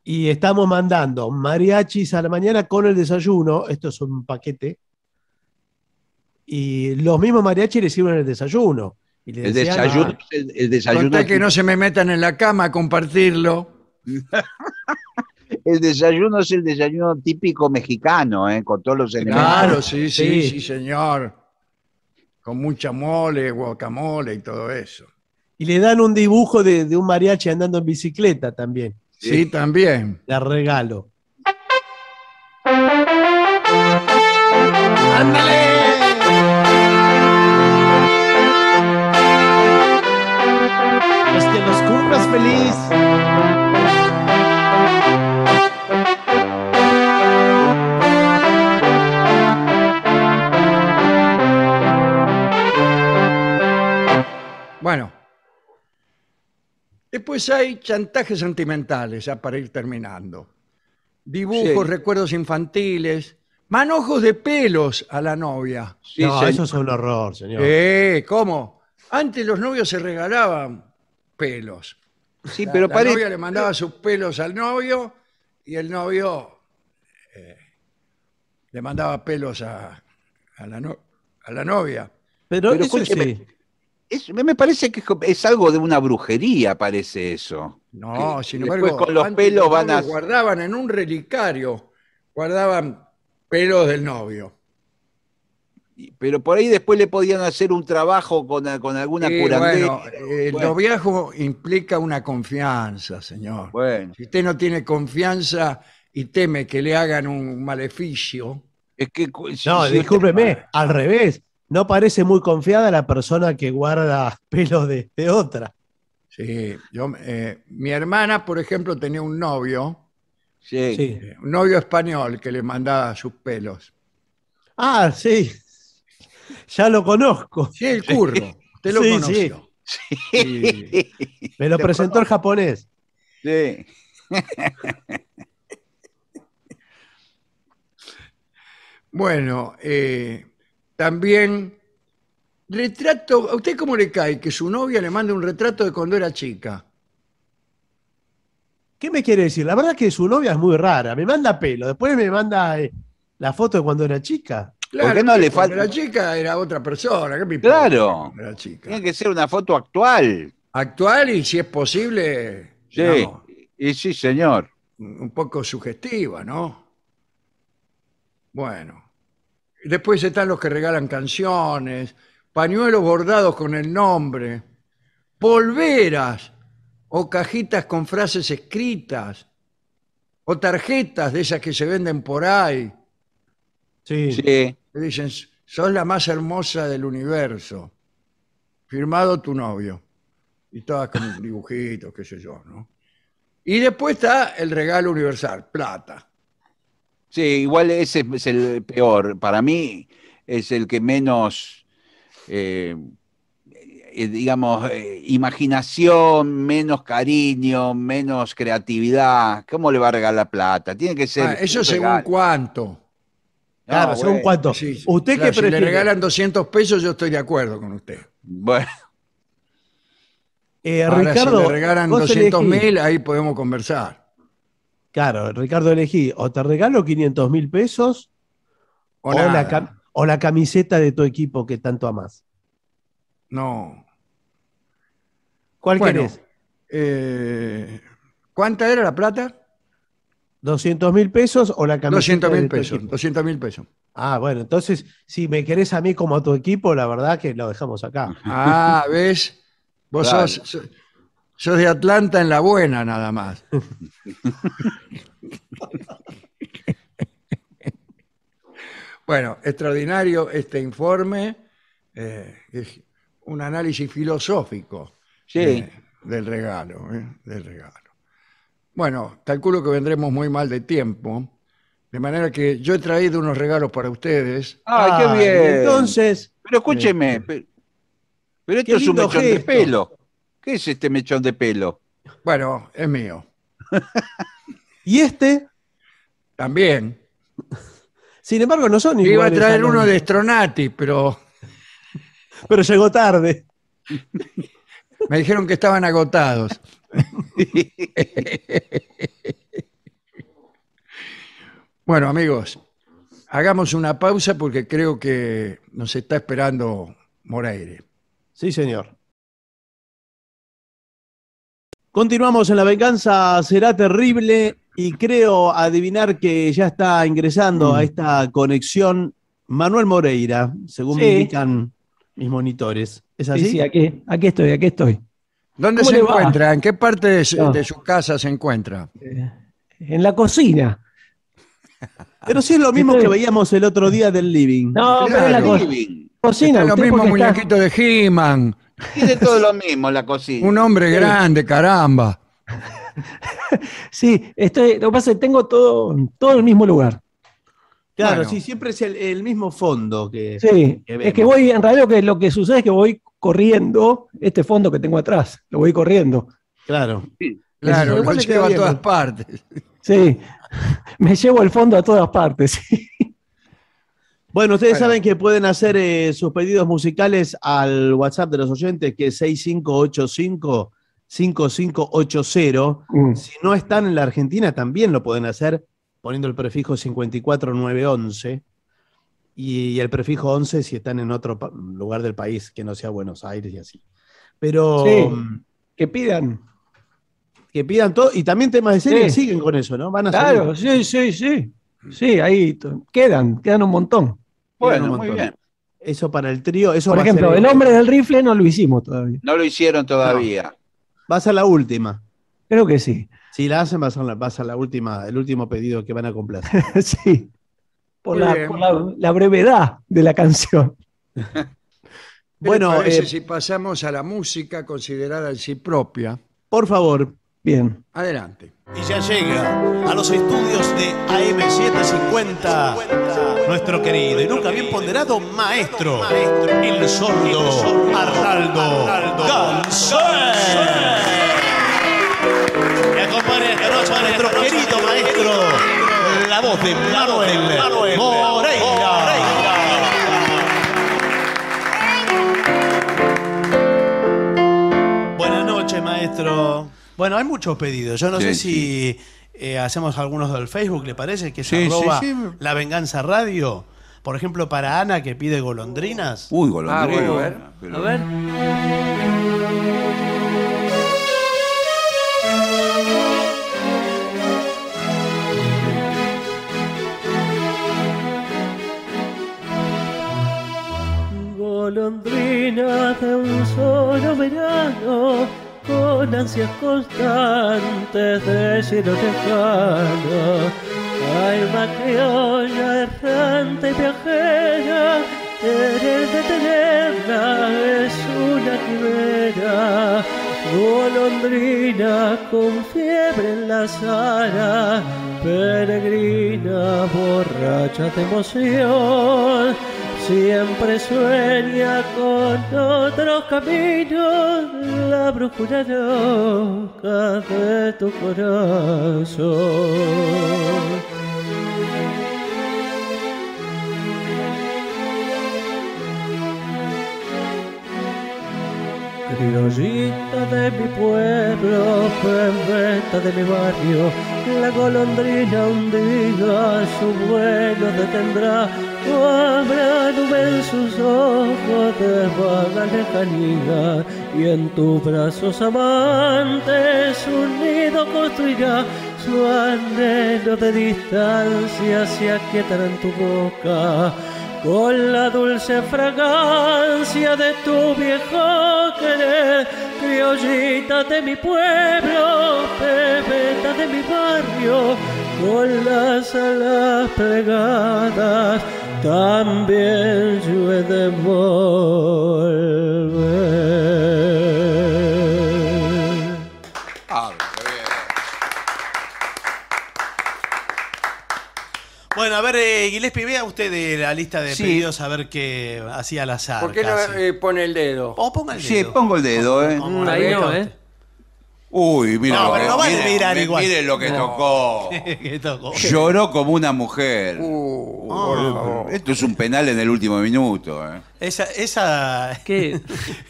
Y estamos mandando mariachis a la mañana con el desayuno. Esto es un paquete y los mismos mariachis les sirven el desayuno. Y ah, el, desayuno el, desayuno que no se me metan en la cama a compartirlo. el desayuno es el desayuno típico mexicano, ¿eh? con todos los elementos. Claro, sí, sí, sí, señor. Con mucha mole, guacamole y todo eso. Y le dan un dibujo de, un mariachi andando en bicicleta también. Sí, sí también. La regalo. ¡Ándale! Bueno, después hay chantajes sentimentales, ya para ir terminando. Dibujos, recuerdos infantiles, manojos de pelos a la novia. eso es un horror, señor. ¿cómo? Antes los novios se regalaban pelos. Sí, pero la novia le mandaba sus pelos al novio y el novio eh, le mandaba pelos a, la, novia. Pero, eso me parece que es algo de una brujería, parece eso. No, sin embargo, con los pelos van a... guardaban en un relicario, guardaban pelos del novio pero por ahí después le podían hacer un trabajo con, alguna curandera. Bueno, el eh, eh, noviazgo implica una confianza, señor. Si usted no tiene confianza y teme que le hagan un maleficio. Es que, no, discúlpeme, al revés. No parece muy confiada la persona que guarda pelos de, otra. Sí, yo, eh, mi hermana, por ejemplo, tenía un novio. sí. Un novio español que le mandaba sus pelos. Ah, sí ya lo conozco. Sí, el curro. Te lo Sí. Me lo presentó el japonés. Sí. bueno, eh, también retrato. ¿A usted cómo le cae que su novia le mande un retrato de cuando era chica? ¿Qué me quiere decir? La verdad es que su novia es muy rara. Me manda pelo, después me manda eh, la foto de cuando era chica. Claro, le falta? La chica era otra persona. claro. La chica. Tiene que ser una foto actual. Actual y si es posible. Sí, y sí, señor. Un poco sugestiva, ¿no? Bueno. Después están los que regalan canciones, pañuelos bordados con el nombre, polveras o cajitas con frases escritas o tarjetas de esas que se venden por ahí Sí. sí. dicen, sos la más hermosa del universo. Firmado tu novio. Y todas con dibujitos, qué sé yo, ¿no? Y después está el regalo universal, plata. Sí, igual ese es el peor. Para mí es el que menos, eh, eh, digamos, eh, imaginación, menos cariño, menos creatividad. ¿Cómo le va a regalar plata? Tiene que ser... Ah, eso según cuánto. Ah, claro, según bueno, ¿Usted Si le regalan 200 pesos, yo estoy de acuerdo con usted. Bueno. Eh, Ricardo, si le regalan 200 mil, ahí podemos conversar. Claro, Ricardo, elegí o te regalo 500 mil pesos o, la camiseta de tu equipo que tanto amas. No. ¿Cuál bueno, querés? Eh, ¿Cuánta era la plata? ¿200 mil pesos o la camiseta? 200 mil pesos, 200 mil pesos. Ah, bueno, entonces, si me querés a mí como a tu equipo, la verdad que lo dejamos acá. Ah, ¿ves? Vos sos, de Atlanta en la buena nada más. bueno, extraordinario este informe. Eh, es un análisis filosófico sí. Eh, del regalo, eh, del regalo. Bueno, calculo que vendremos muy mal de tiempo. De manera que yo he traído unos regalos para ustedes. ¡Ay, ah, qué bien! Entonces. Pero escúcheme, este, pero, esto es un mechón de pelo. ¿Qué es este mechón de pelo? Bueno, es mío. ¿Y este? También. Sin embargo, no son iguales. Iba a traer uno de Stronati, pero. Pero llegó tarde. Me dijeron que estaban agotados. bueno, amigos, hagamos una pausa porque creo que nos está esperando Moraire. Sí, señor. Continuamos en La Venganza Será Terrible y creo adivinar que ya está ingresando mm. a esta conexión Manuel Moreira, según me indican mis monitores. ¿Es así? Sí, aquí estoy, aquí estoy. ¿Dónde se encuentra? ¿En qué parte de su, casa se encuentra? Eh, en la cocina. Pero sí es lo mismo que veíamos el otro día del living. No, pero en la cocina. Es lo mismo muñequito de He-Man. Tiene todo lo mismo la cocina. Un hombre grande, caramba. sí, estoy, lo que pasa es que tengo todo, todo en el mismo lugar. Claro, sí, siempre es el, mismo fondo Sí, es que voy, en realidad lo que sucede es que voy corriendo este fondo que tengo atrás, lo voy corriendo. Claro. claro, Me llevo a todas partes. Sí, me llevo el fondo a todas partes. Bueno, ustedes saben que pueden hacer eh, sus pedidos musicales al WhatsApp de los oyentes, que es 6585 5580. Mm. Si no están en la Argentina, también lo pueden hacer poniendo el prefijo 54911 y el prefijo 11 si están en otro lugar del país que no sea Buenos Aires y así. Pero mm, que pidan. Que pidan todo. Y también temas de serie siguen con eso, ¿no? claro, sí, sí, sí. Sí, ahí quedan, quedan un montón. Bueno, muy bien. Eso para el trío, eso Por ejemplo, el hombre del rifle no lo hicimos todavía. No lo hicieron todavía. vas Va a la última. Creo que sí. Si la hacen, va a la, la última, el último pedido que van a complacer. sí por, la, brevedad de la canción. bueno, eh, si pasamos a la música considerada en sí propia. Por favor, bien. Adelante. Y ya llega a los estudios de AM750 nuestro querido y nunca bien ponderado maestro, el sordo Arnaldo González nuestro querido la voz de Manuel, Manuel Moreira. Buenas noches, maestro. Bueno, hay muchos pedidos. Yo no sé si eh, hacemos algunos del Facebook, ¿le parece? Que se sí, sí, La Venganza Radio. Por ejemplo, para Ana que pide golondrinas. Uy, golondrinas. Ah, a ver. A ver. Londrina de un solo verano, con ansias constantes de cielo lejano. Alma criolla, errante, viajera, querer detenerla es una quimera golondrina con fiebre en la sala, peregrina borracha de emoción, siempre sueña con otros caminos, la brújula de tu corazón. criollita de mi pueblo, fembeta de mi barrio, la golondrina hundida su vuelo detendrá, Tu habrá nube en sus ojos de vaga lejanía, y en tus brazos amantes un nido construirá, su anhelo de distancia se aquietará en tu boca con la dulce fragancia de tu viejo querer, criollita de mi pueblo, pepeta de mi barrio, con las alas plegadas también yo de volver. pide a usted de la lista de pedidos a ver qué hacía al azar. ¿Por qué no eh, pone el dedo? O ponga el dedo. Sí, pongo el dedo, eh. Mm, ¿eh? Uy, mira, no, pero no miren lo que tocó. Lloró como una mujer. Uh, uh, esto es un penal en el último minuto. Eh. Esa, esa. ¿Qué?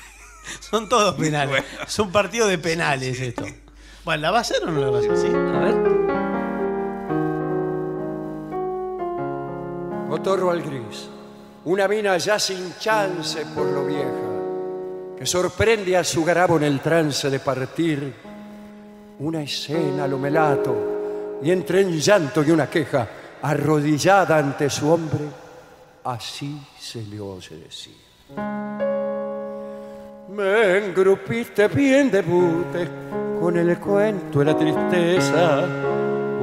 Son todos penales. Es un partido de penales esto. Bueno, ¿la va a hacer o no la va a hacer? Sí. A ver. Otorro al gris, una mina ya sin chance por lo vieja, que sorprende a su garabo en el trance de partir, una escena lo melato, y entre en llanto y una queja, arrodillada ante su hombre, así se le oye decir. Me engrupiste bien de con el cuento y la tristeza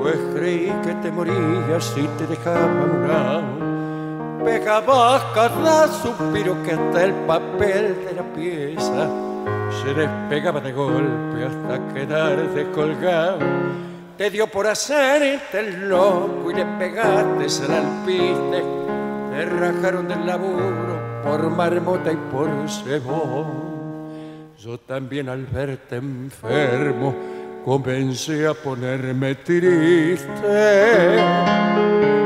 pues creí que te morías y te dejaba a un Pegabas cada suspiro que hasta el papel de la pieza se despegaba de golpe hasta quedar colgado Te dio por hacer este loco y le pegaste al alpiste. Te rajaron del laburo por marmota y por cebón. Yo también al verte enfermo comencé a ponerme triste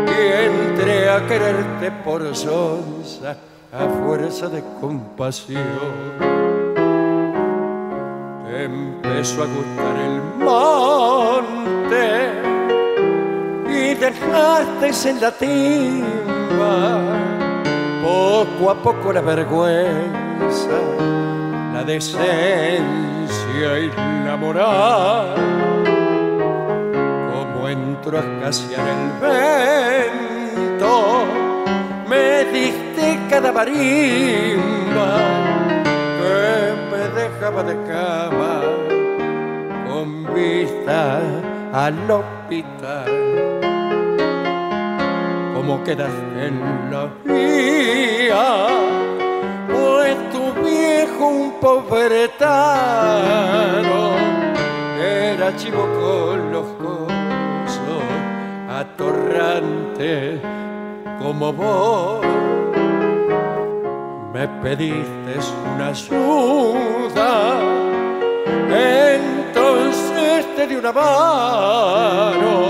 y entré a quererte por sonza a fuerza de compasión. empezó a gustar el monte y dejaste en la timba poco a poco la vergüenza, la decencia quise enamorar, como entro a en el vento, me diste cada marimba que me dejaba de cama con vista al hospital. Como quedaste en la vía pobretano era chivo con los atorrante como vos. Me pediste una ayuda, entonces te di una mano,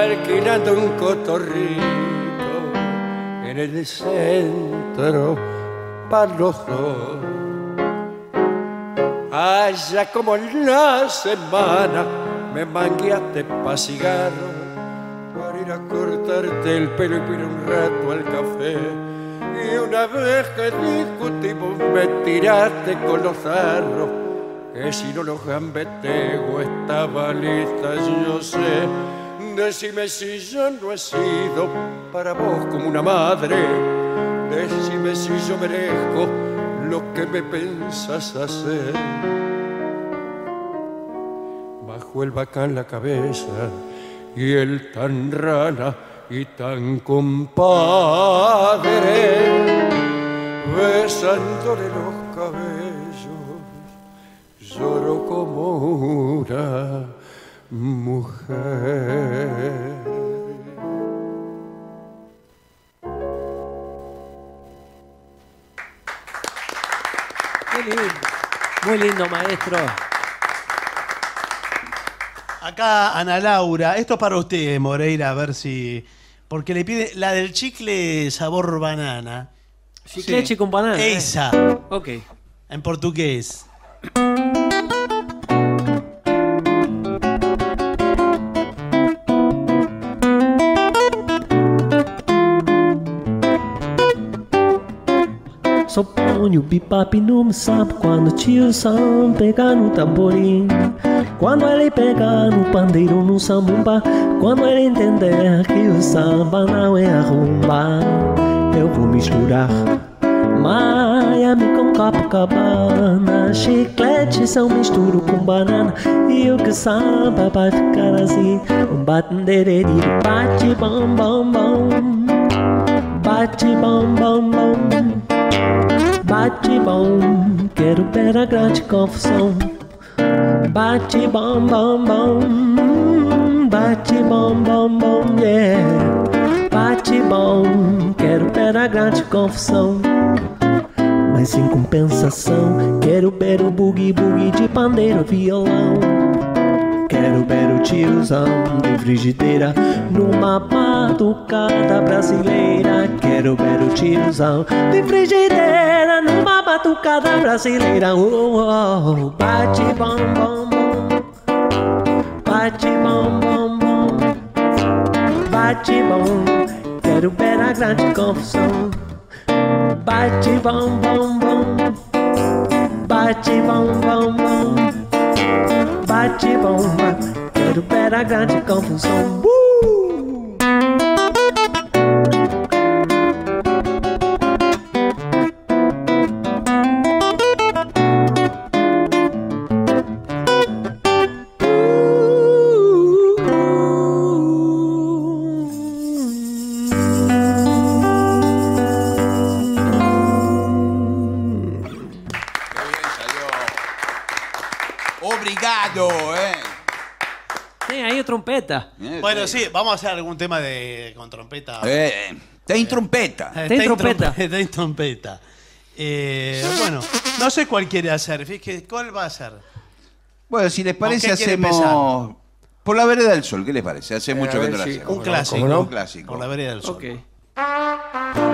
alquilando un cotorrito en el centro para los Allá como en la semana me mangueaste pa' cigarro para ir a cortarte el pelo y ir un rato al café. Y una vez que discutimos me tiraste con los zarros, que si no los gambeteo estaba lista, yo sé. Decime si yo no he sido para vos como una madre, decime si yo merezco lo que me pensas hacer. Bajo el bacán la cabeza y el tan rana y tan compadre, besándole los cabellos, lloro como una mujer. Muy lindo, maestro. Acá Ana Laura, esto es para usted, Moreira, a ver si. Porque le pide la del chicle sabor banana. Chicle con banana. Eh. Esa. Ok. En portugués. Antônio, bipap no sapo Quando tio Sam pegar no tamborim Quando ele pegar no pandeiro, no sambumba Quando ele entender que o samba não é arrumba Eu vou misturar Miami com Copacabana Chiclete são misturo com banana E o que samba vai ficar assim Um batendereri Bate bom bom bom Bate bom bom bom Bate bom, quero ver a grande confusão. Bate bom, bom, bom, bate bom, bom, bom, yeah. Bate bom, quero ver a grande confusão. Mas em compensação, quero ver o bugue bugue de pandeiro violão. Quero ver o tiozão de frigideira numa batucada brasileira. Quero ver o tiozão de frigideira uma batucada brasileira. Oh, oh, bate bom bom bom, bate bom bom bom, bate bom. Quero ver a grande confusão. Bate bom bom bom, bate bom bom bom, bate bom. Quero ver a grande confusão. Uh! Eh, bueno, sí, vamos a hacer algún tema de con trompeta. Eh, ten eh, trompeta. ten, trompeta. Ten trompeta. Eh, bueno, no sé cuál quiere hacer. fíjese ¿cuál va a ser? Bueno, si les parece, hacemos. Por la vereda del sol, ¿qué les parece? Hace mucho que no lo hacemos. Un clásico. ¿no? Un clásico. Por la vereda del sol. Ok.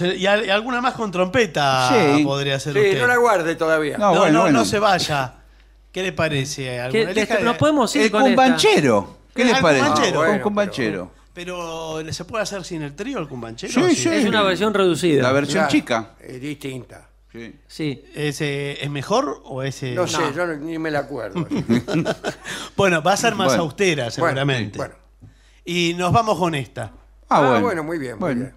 Eh, y, alguna más con trompeta podría ser no la guarde todavía. No, No, se vaya. ¿Qué le parece? Este, podemos ir con un cumbanchero. ¿Qué le les parece? Ah, pero ¿se puede hacer sin el trío el cumbanchero? Sí, Es una versión reducida. La versión chica. Es distinta. Sí. Eh, ¿Es mejor o es... Eh, no, sé, yo ni me la acuerdo. Bueno, va a ser más austera seguramente. Y nos vamos con esta. Ah, ah bueno, muy bien, muy bien.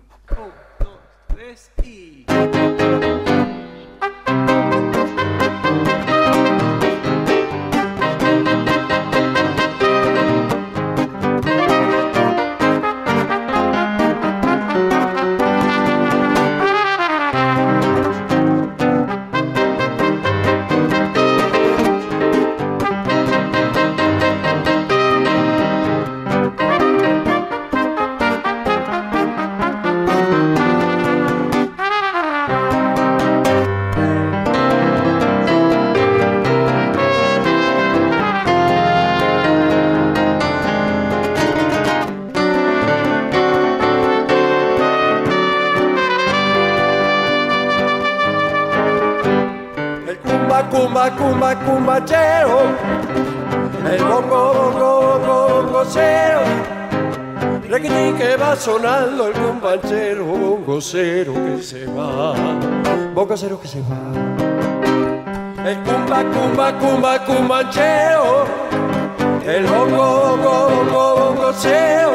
cero que se va, cero que se va. El cumba, cumba, cumba, cumbancheo, el bongo, bongo, bongoceo,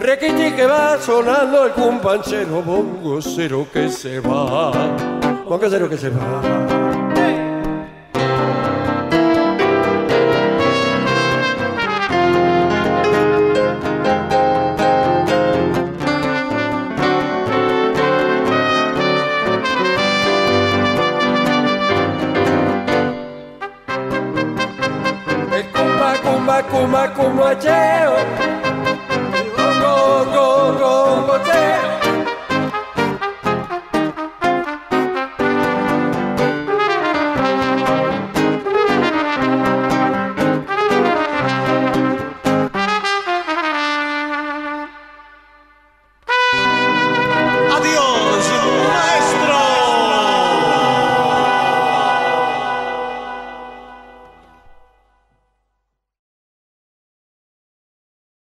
Requiti que va sonando el cumbanchero, cero que se va, cero que se va.